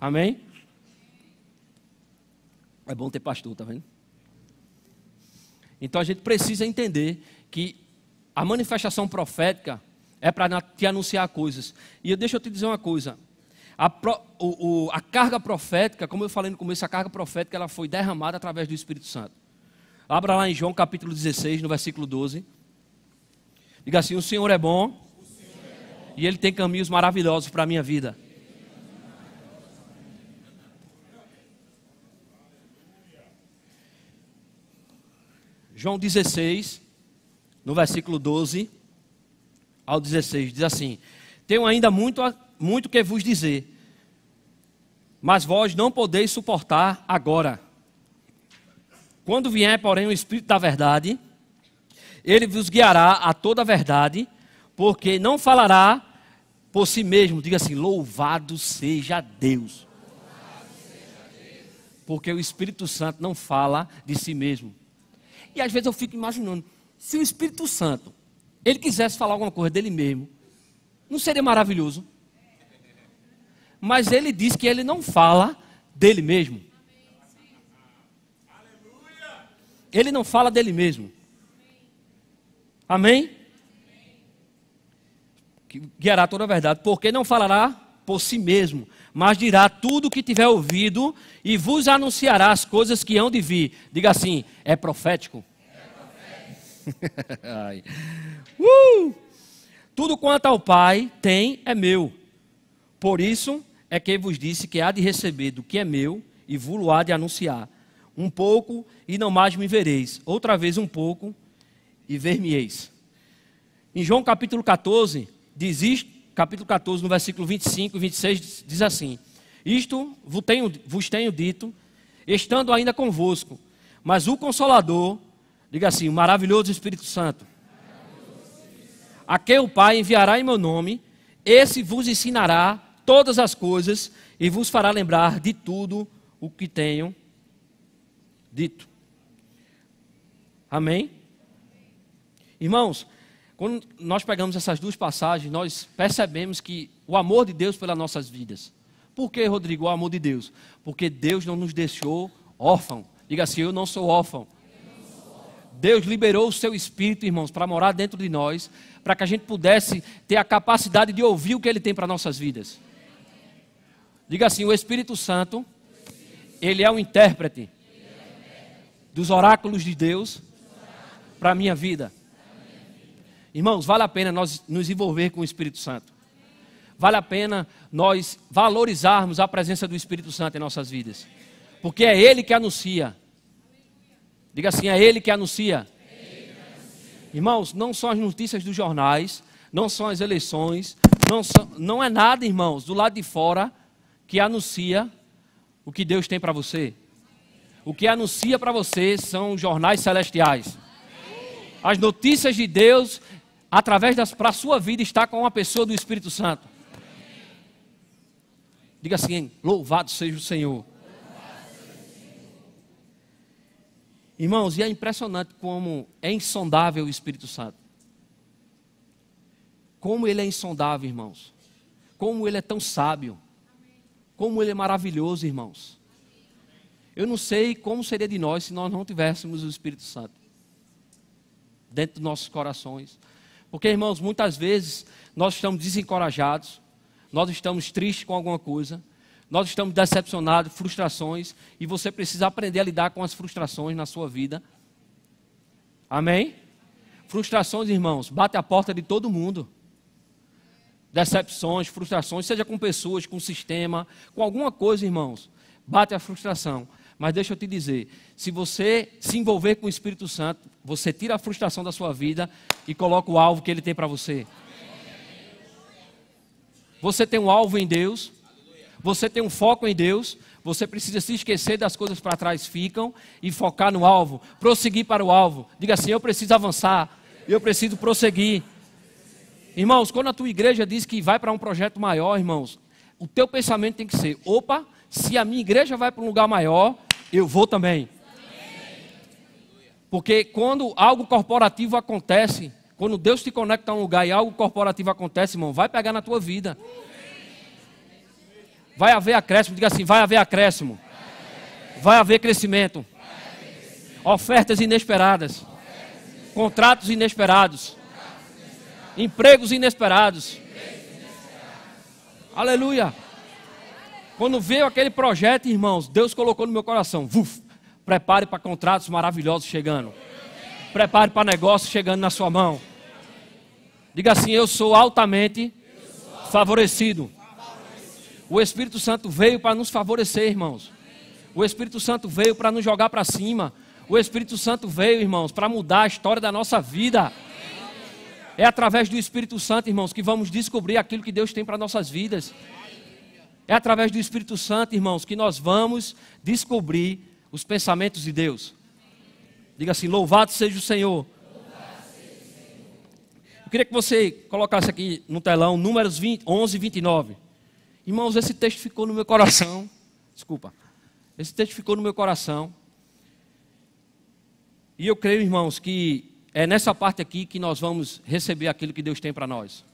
[SPEAKER 1] Amém? É bom ter pastor, tá vendo? Então a gente precisa entender que a manifestação profética é para te anunciar coisas. E deixa eu te dizer uma coisa: a, pro, o, o, a carga profética, como eu falei no começo, a carga profética ela foi derramada através do Espírito Santo. Abra lá em João capítulo 16, no versículo 12. Diga assim: O Senhor é bom, Senhor é bom. e Ele tem caminhos maravilhosos para a minha vida. João 16, no versículo 12 ao 16, diz assim: Tenho ainda muito a muito que vos dizer, mas vós não podeis suportar agora. Quando vier, porém, o Espírito da Verdade, ele vos guiará a toda a verdade, porque não falará por si mesmo. Diga assim: louvado seja Deus. Louvado seja Deus. Porque o Espírito Santo não fala de si mesmo. E às vezes eu fico imaginando, se o Espírito Santo, ele quisesse falar alguma coisa dele mesmo, não seria maravilhoso? mas ele diz que ele não fala dele mesmo. Ele não fala dele mesmo. Amém? Que Guiará toda a verdade, porque não falará por si mesmo, mas dirá tudo o que tiver ouvido e vos anunciará as coisas que hão de vir. Diga assim: é profético. É profético. uh! Tudo quanto ao Pai tem é meu. Por isso é que vos disse que há de receber do que é meu e vou há de anunciar. Um pouco e não mais me vereis, outra vez um pouco e ver-me-eis. Em João capítulo 14, diz isto, capítulo 14, no versículo 25 e 26, diz assim: Isto vos tenho, vos tenho dito, estando ainda convosco, mas o Consolador, diga assim, o maravilhoso Espírito Santo, a quem o Pai enviará em meu nome, esse vos ensinará todas as coisas e vos fará lembrar de tudo o que tenho dito. Amém? Irmãos, quando nós pegamos essas duas passagens, nós percebemos que o amor de Deus pelas nossas vidas. Por que, Rodrigo, o amor de Deus? Porque Deus não nos deixou órfão. Diga assim: Eu não sou órfão. Deus liberou o seu espírito, irmãos, para morar dentro de nós, para que a gente pudesse ter a capacidade de ouvir o que ele tem para nossas vidas. Diga assim: o Espírito Santo, ele é o intérprete dos oráculos de Deus para a minha vida. Irmãos, vale a pena nós nos envolver com o Espírito Santo. Vale a pena nós valorizarmos a presença do Espírito Santo em nossas vidas. Porque é Ele que anuncia. Diga assim: é Ele que anuncia. Irmãos, não são as notícias dos jornais, não são as eleições, não, são, não é nada, irmãos, do lado de fora que anuncia o que Deus tem para você. O que anuncia para você são jornais celestiais. As notícias de Deus, através das para sua vida, está com uma pessoa do Espírito Santo. Diga assim: louvado seja o Senhor. Irmãos, e é impressionante como é insondável o Espírito Santo. Como ele é insondável, irmãos. Como ele é tão sábio. Como Ele é maravilhoso, irmãos. Eu não sei como seria de nós se nós não tivéssemos o Espírito Santo dentro dos nossos corações. Porque, irmãos, muitas vezes nós estamos desencorajados, nós estamos tristes com alguma coisa, nós estamos decepcionados, frustrações, e você precisa aprender a lidar com as frustrações na sua vida. Amém? Frustrações, irmãos, bate a porta de todo mundo decepções, frustrações, seja com pessoas, com sistema, com alguma coisa, irmãos, bate a frustração. Mas deixa eu te dizer, se você se envolver com o Espírito Santo, você tira a frustração da sua vida e coloca o alvo que ele tem para você. Você tem um alvo em Deus, você tem um foco em Deus, você precisa se esquecer das coisas para trás ficam e focar no alvo, prosseguir para o alvo. Diga assim: eu preciso avançar, eu preciso prosseguir. Irmãos, quando a tua igreja diz que vai para um projeto maior, irmãos, o teu pensamento tem que ser: opa, se a minha igreja vai para um lugar maior, eu vou também. Porque quando algo corporativo acontece, quando Deus te conecta a um lugar e algo corporativo acontece, irmão, vai pegar na tua vida. Vai haver acréscimo, diga assim: vai haver acréscimo. Vai haver crescimento. Ofertas inesperadas. Contratos inesperados. Empregos inesperados. Aleluia. Quando veio aquele projeto, irmãos, Deus colocou no meu coração. Vuf, prepare para contratos maravilhosos chegando. Prepare para negócios chegando na sua mão. Diga assim: Eu sou altamente favorecido. O Espírito Santo veio para nos favorecer, irmãos. O Espírito Santo veio para nos jogar para cima. O Espírito Santo veio, irmãos, para mudar a história da nossa vida. É através do Espírito Santo, irmãos, que vamos descobrir aquilo que Deus tem para nossas vidas. É através do Espírito Santo, irmãos, que nós vamos descobrir os pensamentos de Deus. Diga assim: louvado seja o Senhor. Eu queria que você colocasse aqui no telão Números 20, 11, 29. Irmãos, esse texto ficou no meu coração. Desculpa. Esse texto ficou no meu coração. E eu creio, irmãos, que é nessa parte aqui que nós vamos receber aquilo que Deus tem para nós.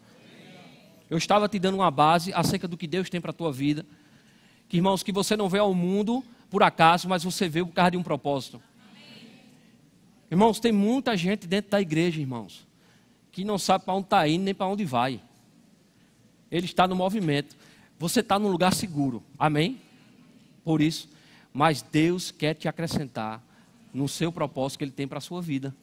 [SPEAKER 1] Eu estava te dando uma base acerca do que Deus tem para a tua vida. Que, irmãos, que você não veio ao mundo por acaso, mas você veio por causa de um propósito. Irmãos, tem muita gente dentro da igreja, irmãos, que não sabe para onde está indo nem para onde vai. Ele está no movimento. Você está num lugar seguro. Amém? Por isso. Mas Deus quer te acrescentar no seu propósito que Ele tem para a sua vida.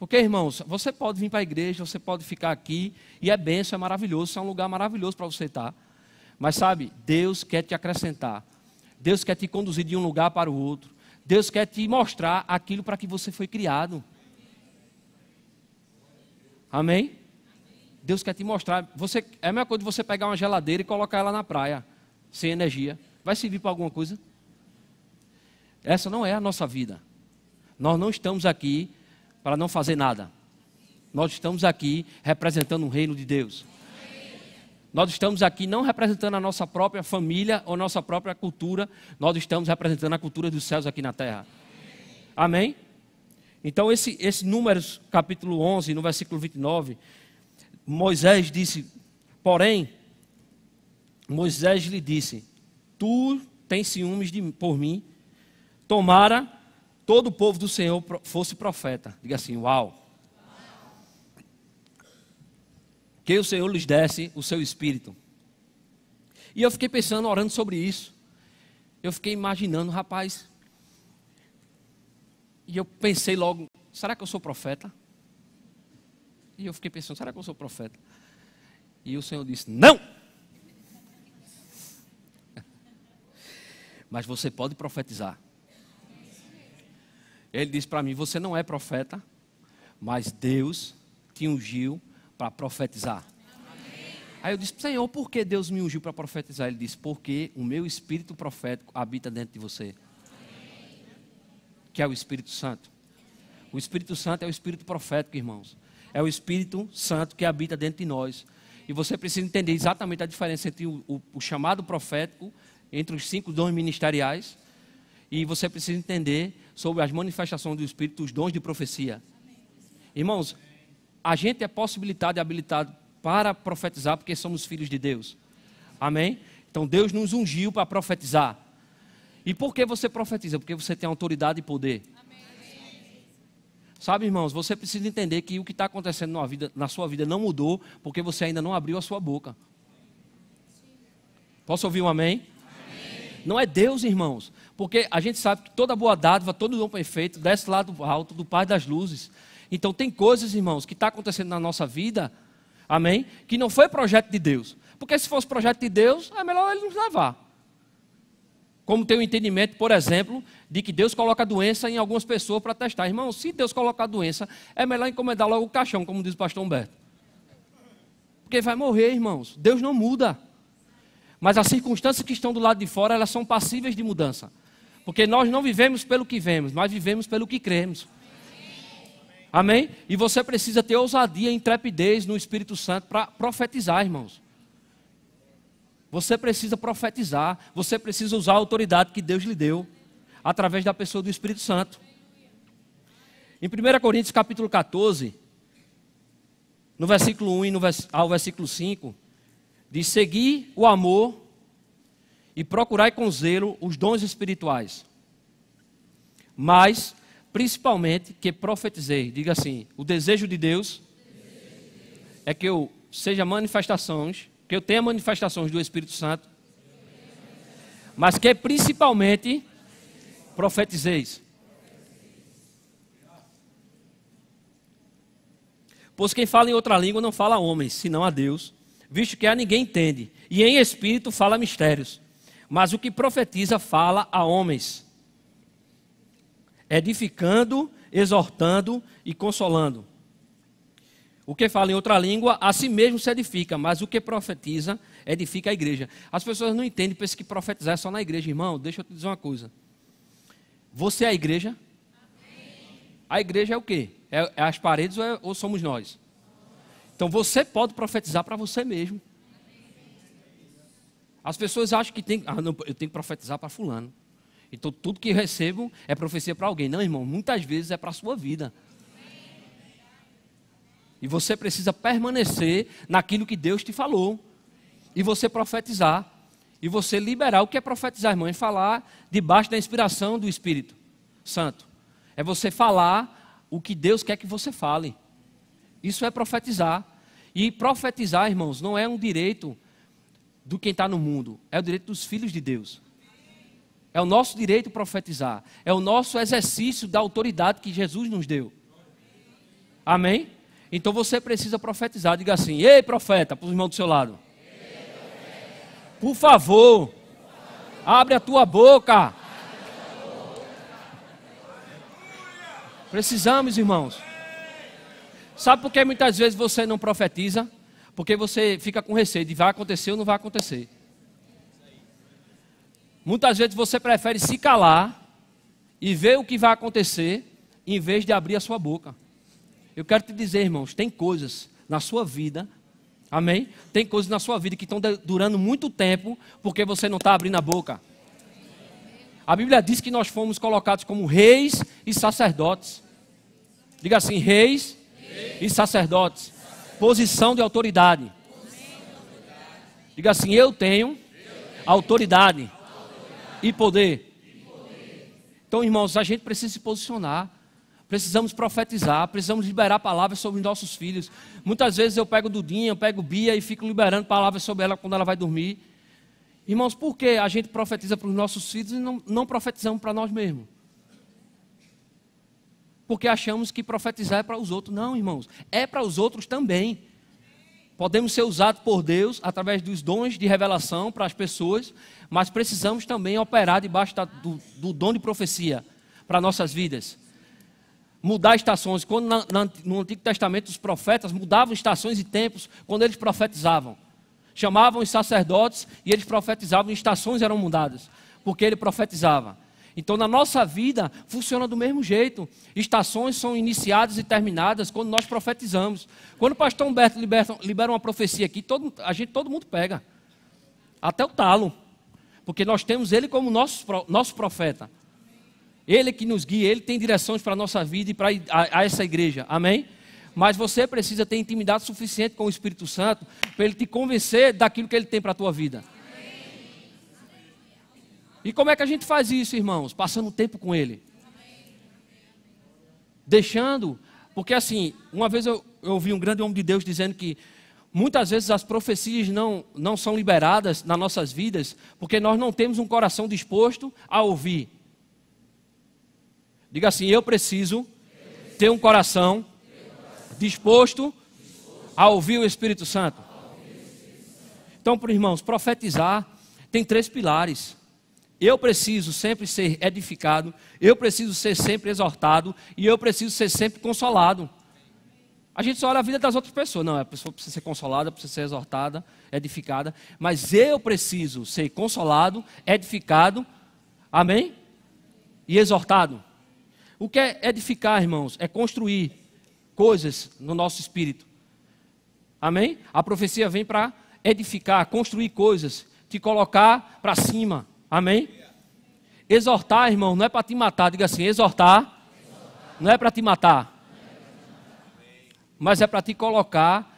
[SPEAKER 1] Porque, irmãos, você pode vir para a igreja, você pode ficar aqui, e é benção, é maravilhoso, é um lugar maravilhoso para você estar. Tá. Mas sabe, Deus quer te acrescentar. Deus quer te conduzir de um lugar para o outro. Deus quer te mostrar aquilo para que você foi criado. Amém? Deus quer te mostrar. Você, é a mesma coisa de você pegar uma geladeira e colocar ela na praia, sem energia. Vai servir para alguma coisa? Essa não é a nossa vida. Nós não estamos aqui para não fazer nada. Nós estamos aqui representando o reino de Deus. Nós estamos aqui não representando a nossa própria família ou nossa própria cultura, nós estamos representando a cultura dos céus aqui na terra. Amém? Então, esse, esse Números, capítulo 11, no versículo 29, Moisés disse: Porém, Moisés lhe disse: Tu tens ciúmes de, por mim, tomara todo o povo do Senhor fosse profeta. Diga assim: Uau! Que o Senhor lhes desse o seu espírito. E eu fiquei pensando, orando sobre isso. Eu fiquei imaginando, rapaz. E eu pensei logo: será que eu sou profeta? E eu fiquei pensando: será que eu sou profeta? E o Senhor disse: Não! Mas você pode profetizar. Ele disse para mim: Você não é profeta, mas Deus te ungiu para profetizar. Amém. Aí eu disse: Senhor, por que Deus me ungiu para profetizar? Ele disse: Porque o meu espírito profético habita dentro de você, Amém. que é o Espírito Santo. O Espírito Santo é o espírito profético, irmãos. É o Espírito Santo que habita dentro de nós. E você precisa entender exatamente a diferença entre o, o, o chamado profético, entre os cinco dons ministeriais, e você precisa entender sobre as manifestações do Espírito, os dons de profecia. Irmãos, a gente é possibilitado e habilitado para profetizar porque somos filhos de Deus. Amém? Então Deus nos ungiu para profetizar. E por que você profetiza? Porque você tem autoridade e poder. Amém. Sabe, irmãos, você precisa entender que o que está acontecendo na, vida, na sua vida não mudou porque você ainda não abriu a sua boca. Posso ouvir um amém? amém? Não é Deus, irmãos. Porque a gente sabe que toda boa dádiva, todo dom perfeito, desce lá do alto, do Pai das luzes. Então tem coisas, irmãos, que está acontecendo na nossa vida, amém? Que não foi projeto de Deus. Porque se fosse projeto de Deus, é melhor ele nos levar. Como tem o entendimento, por exemplo, de que Deus coloca a doença em algumas pessoas para testar. Irmão, se Deus colocar a doença, é melhor encomendar logo o caixão, como diz o pastor Humberto. Porque vai morrer, irmãos. Deus não muda. Mas as circunstâncias que estão do lado de fora, elas são passíveis de mudança. Porque nós não vivemos pelo que vemos, nós vivemos pelo que cremos. Amém? E você precisa ter ousadia e intrepidez no Espírito Santo para profetizar, irmãos. Você precisa profetizar, você precisa usar a autoridade que Deus lhe deu através da pessoa do Espírito Santo. Em 1 Coríntios capítulo 14, no versículo 1 e no vers... ao versículo 5, diz: Segui o amor e procurai com zelo os dons espirituais. Mas, principalmente, que profetizei. Diga assim: o desejo de Deus é que eu seja manifestações, que eu tenha manifestações do Espírito Santo, mas que principalmente profetizeis. Pois quem fala em outra língua não fala a homens, senão a Deus, visto que a ninguém entende, e em espírito fala mistérios mas o que profetiza fala a homens, edificando, exortando e consolando. O que fala em outra língua, a si mesmo se edifica, mas o que profetiza, edifica a igreja. As pessoas não entendem, pensam que profetizar é só na igreja, irmão. Deixa eu te dizer uma coisa. Você é a igreja? Amém. A igreja é o quê? É, é as paredes ou, é, ou somos nós? Então você pode profetizar para você mesmo. As pessoas acham que tem, ah, não, eu tenho que profetizar para fulano. Então tudo que recebo é profecia para alguém. Não, irmão, muitas vezes é para a sua vida. E você precisa permanecer naquilo que Deus te falou. E você profetizar. E você liberar. O que é profetizar, irmão? É falar debaixo da inspiração do Espírito Santo. É você falar o que Deus quer que você fale. Isso é profetizar. E profetizar, irmãos, não é um direito do quem está no mundo, é o direito dos filhos de Deus. É o nosso direito profetizar, é o nosso exercício da autoridade que Jesus nos deu. Amém? Então você precisa profetizar. Diga assim: Ei, profeta, para os irmãos do seu lado. Por favor, abre a tua boca. Precisamos, irmãos. Sabe por que muitas vezes você não profetiza? Porque você fica com receio de vai acontecer ou não vai acontecer. Muitas vezes você prefere se calar e ver o que vai acontecer, em vez de abrir a sua boca. Eu quero te dizer, irmãos, tem coisas na sua vida, amém? Tem coisas na sua vida que estão durando muito tempo porque você não está abrindo a boca. A Bíblia diz que nós fomos colocados como reis e sacerdotes. Diga assim: reis, reis. e sacerdotes. Posição de autoridade. Diga assim: Eu tenho autoridade e poder. Então, irmãos, a gente precisa se posicionar. Precisamos profetizar, precisamos liberar palavras sobre os nossos filhos. Muitas vezes eu pego Dudinha, eu pego Bia e fico liberando palavras sobre ela quando ela vai dormir. Irmãos, por que a gente profetiza para os nossos filhos e não, não profetizamos para nós mesmos? porque achamos que profetizar é para os outros. Não, irmãos, é para os outros também. Podemos ser usados por Deus através dos dons de revelação para as pessoas, mas precisamos também operar debaixo do, do dom de profecia para nossas vidas. Mudar estações. Quando na, na, no Antigo Testamento os profetas mudavam estações e tempos quando eles profetizavam. Chamavam os sacerdotes e eles profetizavam, e estações eram mudadas, porque ele profetizava. Então, na nossa vida, funciona do mesmo jeito. Estações são iniciadas e terminadas quando nós profetizamos. Quando o pastor Humberto libera uma profecia aqui, todo, a gente, todo mundo pega. Até o talo. Porque nós temos ele como nosso, nosso profeta. Ele que nos guia, ele tem direções para a nossa vida e para a, a essa igreja. Amém? Mas você precisa ter intimidade suficiente com o Espírito Santo para ele te convencer daquilo que ele tem para a tua vida. E como é que a gente faz isso, irmãos? Passando tempo com Ele. Deixando, porque assim, uma vez eu, eu ouvi um grande homem de Deus dizendo que muitas vezes as profecias não, não são liberadas nas nossas vidas, porque nós não temos um coração disposto a ouvir. Diga assim: eu preciso ter um coração disposto a ouvir o Espírito Santo. Então, irmãos, profetizar tem três pilares. Eu preciso sempre ser edificado, eu preciso ser sempre exortado e eu preciso ser sempre consolado. A gente só olha a vida das outras pessoas. Não, a pessoa precisa ser consolada, precisa ser exortada, edificada. Mas eu preciso ser consolado, edificado, amém? E exortado. O que é edificar, irmãos? É construir coisas no nosso espírito. Amém? A profecia vem para edificar, construir coisas, te colocar para cima. Amém? Exortar, irmão, não é para te matar. Diga assim: exortar não é para te matar, mas é para te colocar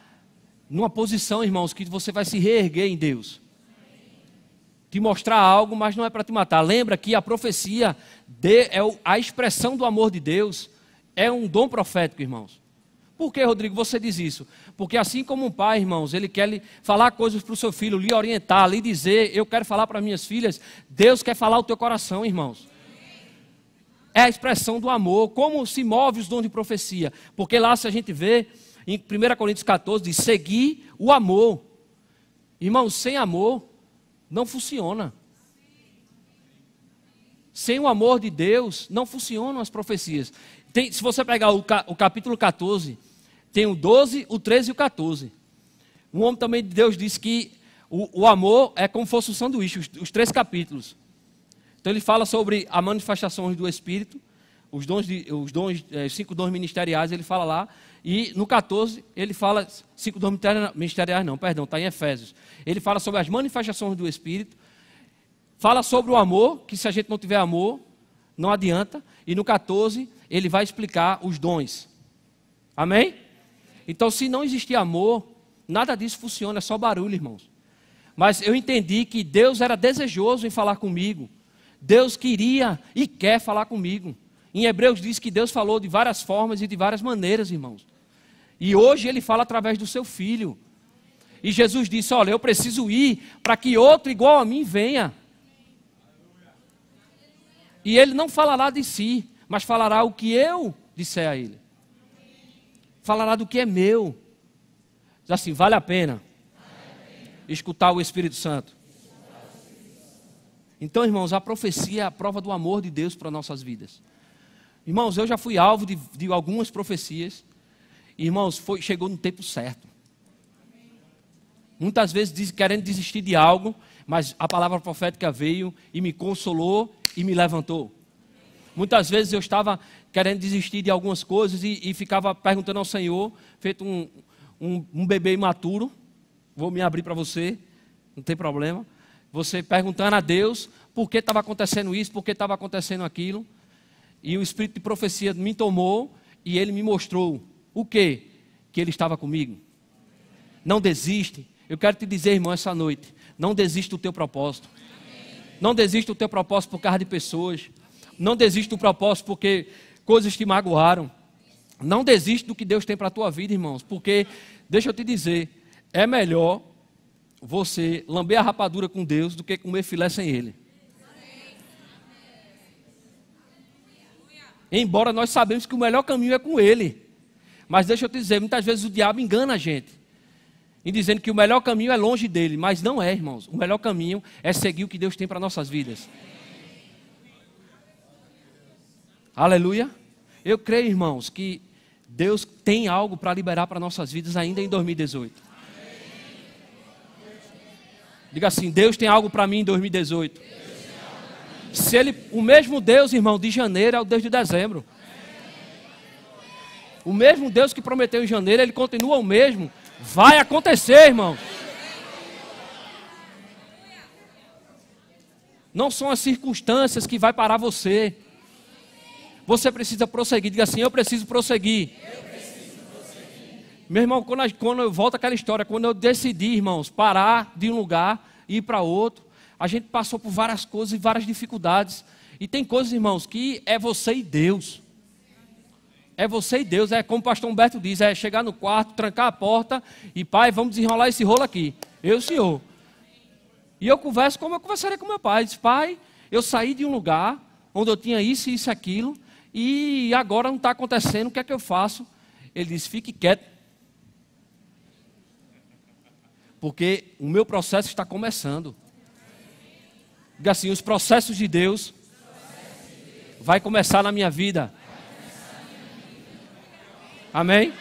[SPEAKER 1] numa posição, irmãos, que você vai se reerguer em Deus. Te mostrar algo, mas não é para te matar. Lembra que a profecia de, é a expressão do amor de Deus, é um dom profético, irmãos. Por que, Rodrigo, você diz isso? Porque assim como um pai, irmãos, ele quer falar coisas para o seu filho, lhe orientar, lhe dizer, eu quero falar para minhas filhas, Deus quer falar o teu coração, irmãos. É a expressão do amor, como se move os dons de profecia. Porque lá, se a gente vê, em 1 Coríntios 14, diz: seguir o amor. Irmãos, sem amor não funciona. Sem o amor de Deus não funcionam as profecias. Tem, se você pegar o, o capítulo 14, tem o 12, o 13 e o 14. O homem também de Deus diz que o, o, amor é como fosse um sanduíche, os, os, três capítulos. Então ele fala sobre a manifestação do Espírito, os dons, de, os dons, eh, cinco dons ministeriais, ele fala lá. E no 14, ele fala, cinco dons ministeriais não, perdão, está em Efésios. Ele fala sobre as manifestações do Espírito, fala sobre o amor, que se a gente não tiver amor, não adianta. E no 14, ele vai explicar os dons. Amém? Então, se não existir amor, nada disso funciona, é só barulho, irmãos. Mas eu entendi que Deus era desejoso em falar comigo. Deus queria e quer falar comigo. Em Hebreus diz que Deus falou de várias formas e de várias maneiras, irmãos. E hoje ele fala através do seu filho. E Jesus disse: Olha, eu preciso ir para que outro igual a mim venha. E ele não fala lá de si, mas falará o que eu disser a ele. Falará do que é meu. Diz assim: vale a pena escutar o Espírito Santo. Então, irmãos, a profecia é a prova do amor de Deus para nossas vidas. Irmãos, eu já fui alvo de, de algumas profecias. Irmãos, foi, chegou no tempo certo. Muitas vezes diz, querendo desistir de algo, mas a palavra profética veio e me consolou e me levantou. Muitas vezes eu estava querendo desistir de algumas coisas e, e ficava perguntando ao Senhor, feito um, um, um bebê imaturo. Vou me abrir para você, não tem problema. Você perguntando a Deus por que estava acontecendo isso, por que estava acontecendo aquilo. E o espírito de profecia me tomou e ele me mostrou o que? Que ele estava comigo. Não desiste. Eu quero te dizer, irmão, essa noite: não desiste do teu propósito. Não desiste do teu propósito por causa de pessoas. Não desiste do propósito porque coisas te magoaram. Não desiste do que Deus tem para a tua vida, irmãos, porque, deixa eu te dizer, é melhor você lamber a rapadura com Deus do que comer filé sem Ele. Embora nós sabemos que o melhor caminho é com Ele. Mas deixa eu te dizer, muitas vezes o diabo engana a gente em dizendo que o melhor caminho é longe dele, mas não é, irmãos. O melhor caminho é seguir o que Deus tem para nossas vidas. Aleluia. Eu creio, irmãos, que Deus tem algo para liberar para nossas vidas ainda em 2018. Diga assim: Deus tem algo para mim em 2018. Se ele, o mesmo Deus, irmão, de janeiro é o Deus de dezembro. O mesmo Deus que prometeu em janeiro, ele continua o mesmo. Vai acontecer, irmão. Não são as circunstâncias que vai parar você. Você precisa prosseguir. Diga assim: Eu preciso prosseguir. Eu preciso prosseguir. Meu irmão, quando, quando eu volto àquela história, quando eu decidi, irmãos, parar de um lugar e ir para outro, a gente passou por várias coisas e várias dificuldades. E tem coisas, irmãos, que é você e Deus. É você e Deus. É como o pastor Humberto diz: é chegar no quarto, trancar a porta e, pai, vamos desenrolar esse rolo aqui. Eu, senhor. E eu converso como eu conversaria com meu pai. Diz, pai, eu saí de um lugar onde eu tinha isso e isso aquilo e agora não está acontecendo, o que é que eu faço? Ele diz: fique quieto, porque o meu processo está começando. Diga assim: os processos de Deus vai começar na minha vida. Amém?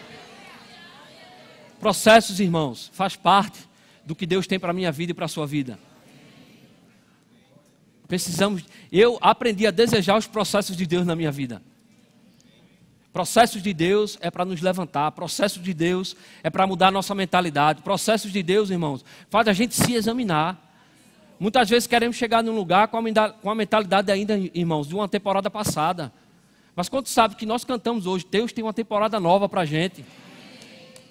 [SPEAKER 1] Processos, irmãos, faz parte do que Deus tem para a minha vida e para a sua vida. Precisamos. Eu aprendi a desejar os processos de Deus na minha vida. Processos de Deus é para nos levantar, processos de Deus é para mudar a nossa mentalidade, processos de Deus, irmãos, faz a gente se examinar. Muitas vezes queremos chegar num lugar com a mentalidade ainda, irmãos, de uma temporada passada. Mas quando sabe que nós cantamos hoje, Deus tem uma temporada nova para a gente.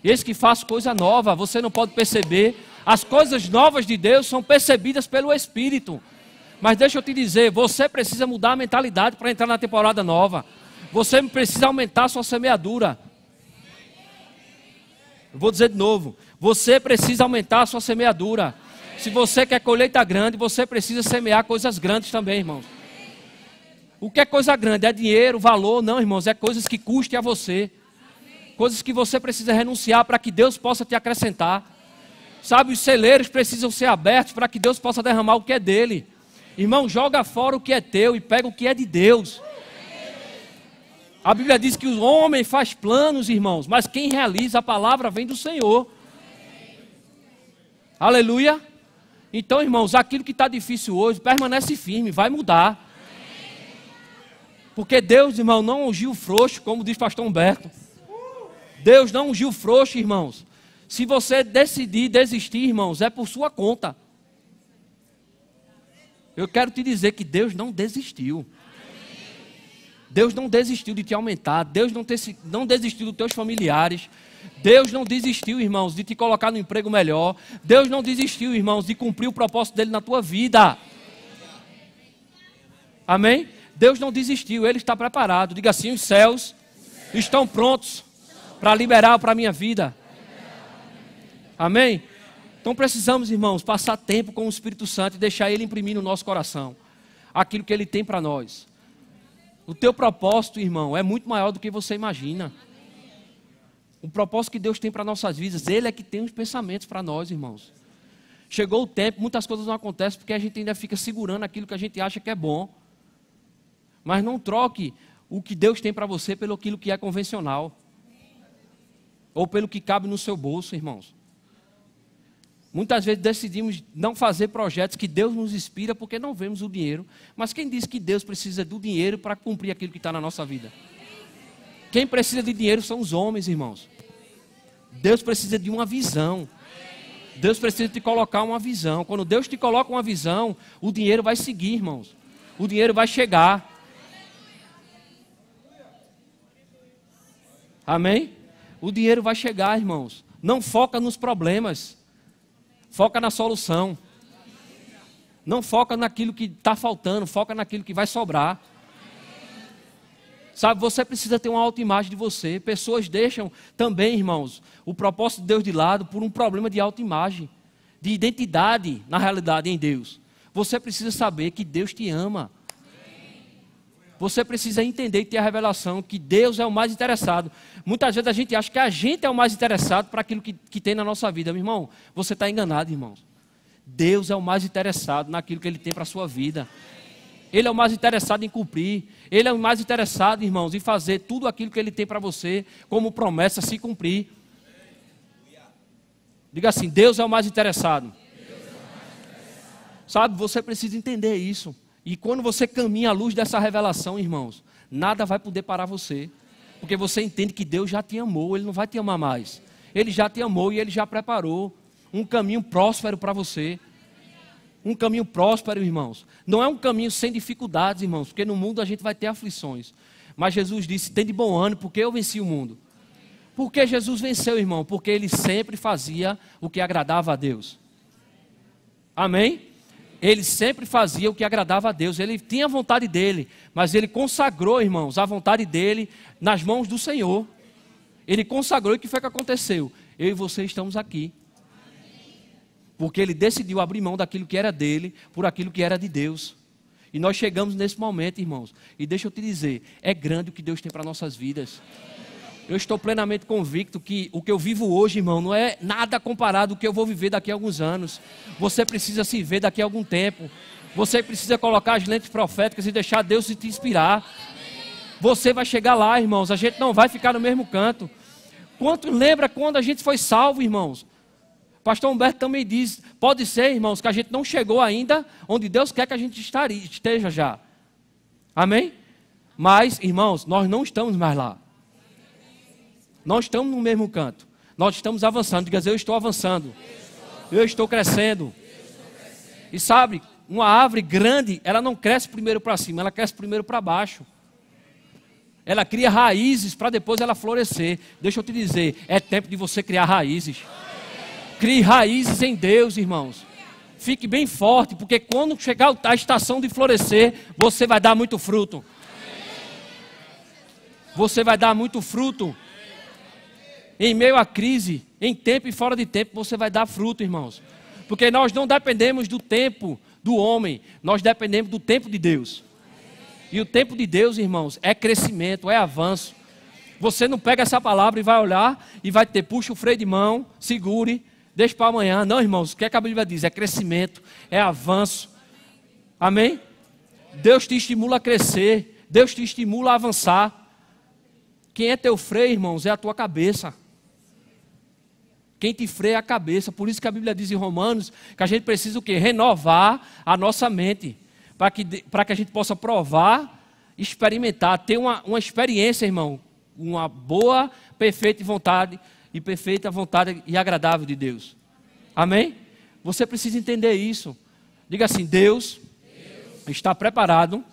[SPEAKER 1] Esse que faz coisa nova, você não pode perceber. As coisas novas de Deus são percebidas pelo Espírito. Mas deixa eu te dizer, você precisa mudar a mentalidade para entrar na temporada nova. Você precisa aumentar a sua semeadura. Eu vou dizer de novo, você precisa aumentar a sua semeadura. Se você quer colheita grande, você precisa semear coisas grandes também, irmãos. O que é coisa grande? É dinheiro, valor? Não, irmãos, é coisas que custem a você. Coisas que você precisa renunciar para que Deus possa te acrescentar. Sabe, os celeiros precisam ser abertos para que Deus possa derramar o que é dele. Irmão, joga fora o que é teu e pega o que é de Deus. A Bíblia diz que o homem faz planos, irmãos, mas quem realiza a palavra vem do Senhor. Aleluia. Então, irmãos, aquilo que está difícil hoje, permanece firme, vai mudar. Porque Deus, irmão, não ungiu frouxo, como diz pastor Humberto. Deus não ungiu frouxo, irmãos. Se você decidir desistir, irmãos, é por sua conta. Eu quero te dizer que Deus não desistiu. Deus não desistiu de te aumentar. Deus não, te, não desistiu dos teus familiares. Deus não desistiu, irmãos, de te colocar no emprego melhor. Deus não desistiu, irmãos, de cumprir o propósito dele na tua vida. Amém? Deus não desistiu, ele está preparado. Diga assim: os céus estão prontos para liberar para a minha vida. Amém? Então precisamos, irmãos, passar tempo com o Espírito Santo e deixar ele imprimir no nosso coração aquilo que ele tem para nós. O teu propósito, irmão, é muito maior do que você imagina. O propósito que Deus tem para nossas vidas, ele é que tem os pensamentos para nós, irmãos. Chegou o tempo, muitas coisas não acontecem porque a gente ainda fica segurando aquilo que a gente acha que é bom. Mas não troque o que Deus tem para você pelo aquilo que é convencional. Ou pelo que cabe no seu bolso, irmãos. Muitas vezes decidimos não fazer projetos que Deus nos inspira porque não vemos o dinheiro. Mas quem diz que Deus precisa do dinheiro para cumprir aquilo que está na nossa vida? Quem precisa de dinheiro são os homens, irmãos. Deus precisa de uma visão. Deus precisa te colocar uma visão. Quando Deus te coloca uma visão, o dinheiro vai seguir, irmãos. O dinheiro vai chegar. Amém? O dinheiro vai chegar, irmãos. Não foca nos problemas. Foca na solução. Não foca naquilo que está faltando, foca naquilo que vai sobrar. Sabe, você precisa ter uma autoimagem de você. Pessoas deixam também, irmãos, o propósito de Deus de lado por um problema de autoimagem, de identidade, na realidade, em Deus. Você precisa saber que Deus te ama você precisa entender e ter a revelação que Deus é o mais interessado. Muitas vezes a gente acha que a gente é o mais interessado para aquilo que, que tem na nossa vida. Meu irmão, você está enganado, irmãos. Deus é o mais interessado naquilo que Ele tem para a sua vida. Ele é o mais interessado em cumprir. Ele é o mais interessado, irmãos, em fazer tudo aquilo que Ele tem para você como promessa se cumprir. Diga assim: Deus É o mais interessado. Sabe, você precisa entender isso. E quando você caminha à luz dessa revelação, irmãos, nada vai poder parar você. Porque você entende que Deus já te amou, Ele não vai te amar mais. Ele já te amou e Ele já preparou um caminho próspero para você. Um caminho próspero, irmãos. Não é um caminho sem dificuldades, irmãos, porque no mundo a gente vai ter aflições. Mas Jesus disse: tem de bom ano", porque eu venci o mundo. Porque Jesus venceu, irmão? Porque ele sempre fazia o que agradava a Deus. Amém? ele sempre fazia o que agradava a Deus. Ele tinha a vontade dele, mas ele consagrou, irmãos, a vontade dele nas mãos do Senhor. Ele consagrou e o que foi que aconteceu? Eu e você estamos aqui. Porque ele decidiu abrir mão daquilo que era dele por aquilo que era de Deus. E nós chegamos nesse momento, irmãos. E deixa eu te dizer, é grande o que Deus tem para nossas vidas. Amém. Eu estou plenamente convicto que o que eu vivo hoje, irmão, não é nada comparado ao que eu vou viver daqui a alguns anos. Você precisa se ver daqui a algum tempo. Você precisa colocar as lentes proféticas e deixar Deus te inspirar. Você vai chegar lá, irmãos. A gente não vai ficar no mesmo canto. Quanto lembra quando a gente foi salvo, irmãos? Pastor Humberto também diz: pode ser, irmãos, que a gente não chegou ainda onde Deus quer que a gente esteja já. Amém? Mas, irmãos, nós não estamos mais lá. Nós estamos no mesmo canto. Nós estamos avançando. Diga, eu estou avançando. Eu estou crescendo. E sabe, uma árvore grande, ela não cresce primeiro para cima, ela cresce primeiro para baixo. Ela cria raízes para depois ela florescer. Deixa eu te dizer, é tempo de você criar raízes. Crie raízes em Deus, irmãos. Fique bem forte, porque quando chegar a estação de florescer, você vai dar muito fruto. Você vai dar muito fruto em meio à crise, em tempo e fora de tempo, você vai dar fruto, irmãos. Porque nós não dependemos do tempo do homem, nós dependemos do tempo de Deus. E o tempo de Deus, irmãos, é crescimento, é avanço. Você não pega essa palavra e vai olhar e vai ter, puxa o freio de mão, segure, deixa para amanhã. Não, irmãos, o que, é que a Bíblia diz? É crescimento, é avanço. Amém? Deus te estimula a crescer, Deus te estimula a avançar. Quem é teu freio, irmãos, é a tua cabeça. Quem te freia a cabeça. Por isso que a Bíblia diz em Romanos que a gente precisa o quê? Renovar a nossa mente. Para que, para que a gente possa provar, experimentar, ter uma, uma experiência, irmão. Uma boa, perfeita vontade e perfeita vontade e agradável de Deus. Amém? Você precisa entender isso. Diga assim: Deus, Deus está preparado,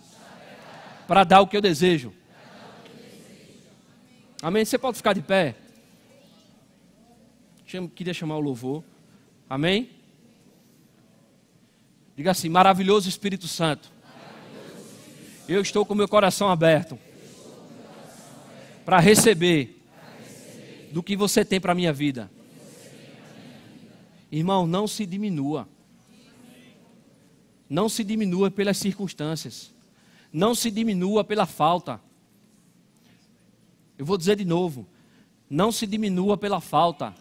[SPEAKER 1] para dar o Que eu desejo. Amém? Você pode ficar de pé? Queria chamar o louvor. Amém? Diga assim: maravilhoso Espírito Santo. Eu estou com meu coração aberto para receber do que você tem para a minha vida. Irmão, não se diminua. Não se diminua pelas circunstâncias. Não se diminua pela falta. Eu vou dizer de novo. Não se diminua pela falta.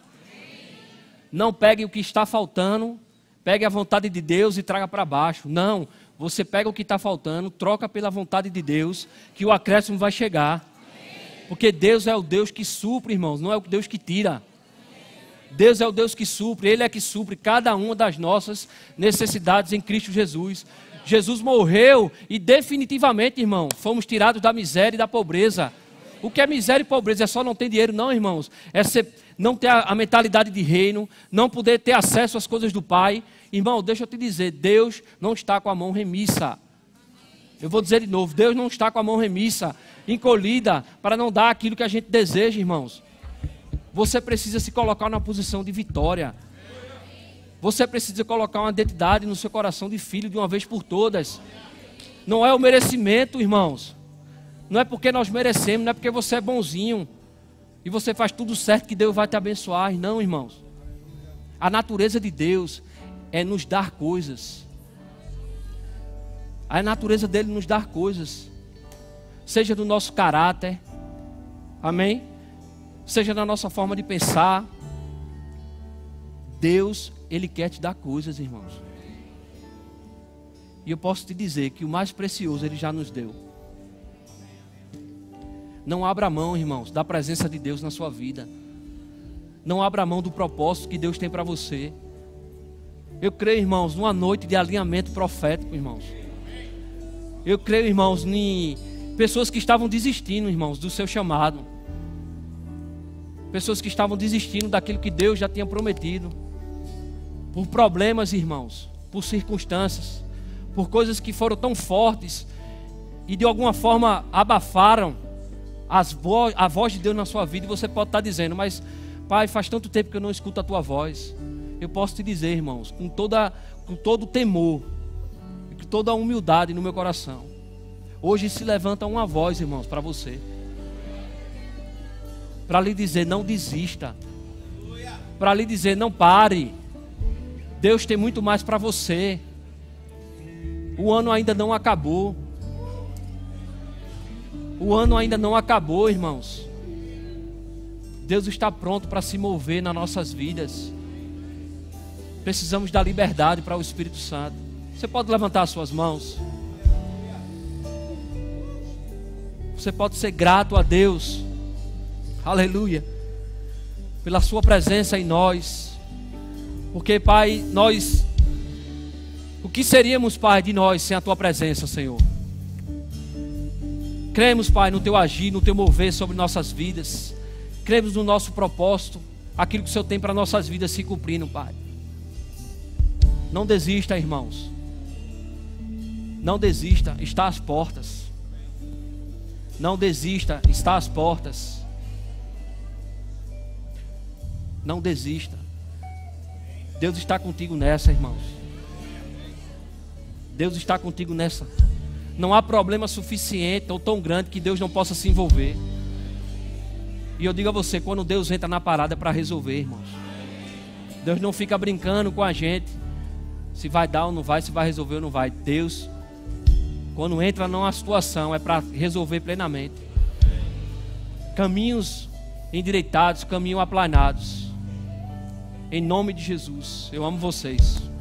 [SPEAKER 1] Não pegue o que está faltando, pegue a vontade de Deus e traga para baixo. Não, você pega o que está faltando, troca pela vontade de Deus, que o acréscimo vai chegar. Porque Deus é o Deus que supre, irmãos, não é o Deus que tira. Deus é o Deus que supre, Ele é que supre cada uma das nossas necessidades em Cristo Jesus. Jesus morreu e definitivamente, irmão, fomos tirados da miséria e da pobreza. O que é miséria e pobreza? É só não ter dinheiro, não, irmãos. É ser não ter a, a mentalidade de reino, não poder ter acesso às coisas do Pai. Irmão, deixa eu te dizer, Deus não está com a mão remissa. Eu vou dizer de novo, Deus não está com a mão remissa, encolhida, para não dar aquilo que a gente deseja, irmãos. Você precisa se colocar na posição de vitória. Você precisa colocar uma identidade no seu coração de filho de uma vez por todas. Não é o merecimento, irmãos. Não é porque nós merecemos, não é porque você é bonzinho e você faz tudo certo que Deus vai te abençoar. Não, irmãos. A natureza de Deus é nos dar coisas. A natureza dele nos dar coisas. Seja do nosso caráter. Amém? Seja da nossa forma de pensar. Deus, ele quer te dar coisas, irmãos. E eu posso te dizer que o mais precioso ele já nos deu. Não abra mão, irmãos, da presença de Deus na sua vida. Não abra mão do propósito que Deus tem para você. Eu creio, irmãos, numa noite de alinhamento profético, irmãos. Eu creio, irmãos, em pessoas que estavam desistindo, irmãos, do seu chamado. Pessoas que estavam desistindo daquilo que Deus já tinha prometido. Por problemas, irmãos, por circunstâncias, por coisas que foram tão fortes e de alguma forma abafaram vo a voz de Deus na sua vida e você pode estar tá dizendo, mas Pai, faz tanto tempo que eu não escuto a tua voz. Eu posso te dizer, irmãos, com, toda, com todo o temor, com toda a humildade no meu coração. Hoje se levanta uma voz, irmãos, para você. Para lhe dizer, não desista. Para lhe dizer, não pare. Deus tem muito mais para você. O ano ainda não acabou. O ano ainda não acabou, irmãos. Deus está pronto para se mover nas nossas vidas. Precisamos dar liberdade para o Espírito Santo. Você pode levantar suas mãos. Você pode ser grato a Deus. Aleluia. Pela sua presença em nós. Porque, Pai, nós o que seríamos, Pai, de nós sem a tua presença, Senhor? Cremos, Pai, no teu agir, no teu mover sobre nossas vidas. Cremos no nosso propósito, aquilo que o Senhor tem para nossas vidas se cumprindo, Pai. Não desista, irmãos. Não desista, está às portas. Não desista, está às portas. Não desista. Deus está contigo nessa, irmãos. Deus está contigo nessa. Não há problema suficiente ou tão grande que Deus não possa se envolver. E eu digo a você, quando Deus entra na parada é para resolver, irmãos. Deus não fica brincando com a gente. Se vai dar ou não vai, se vai resolver ou não vai. Deus, quando entra numa situação, é para resolver plenamente. Caminhos endireitados, caminhos aplanados. Em nome de Jesus, eu amo vocês.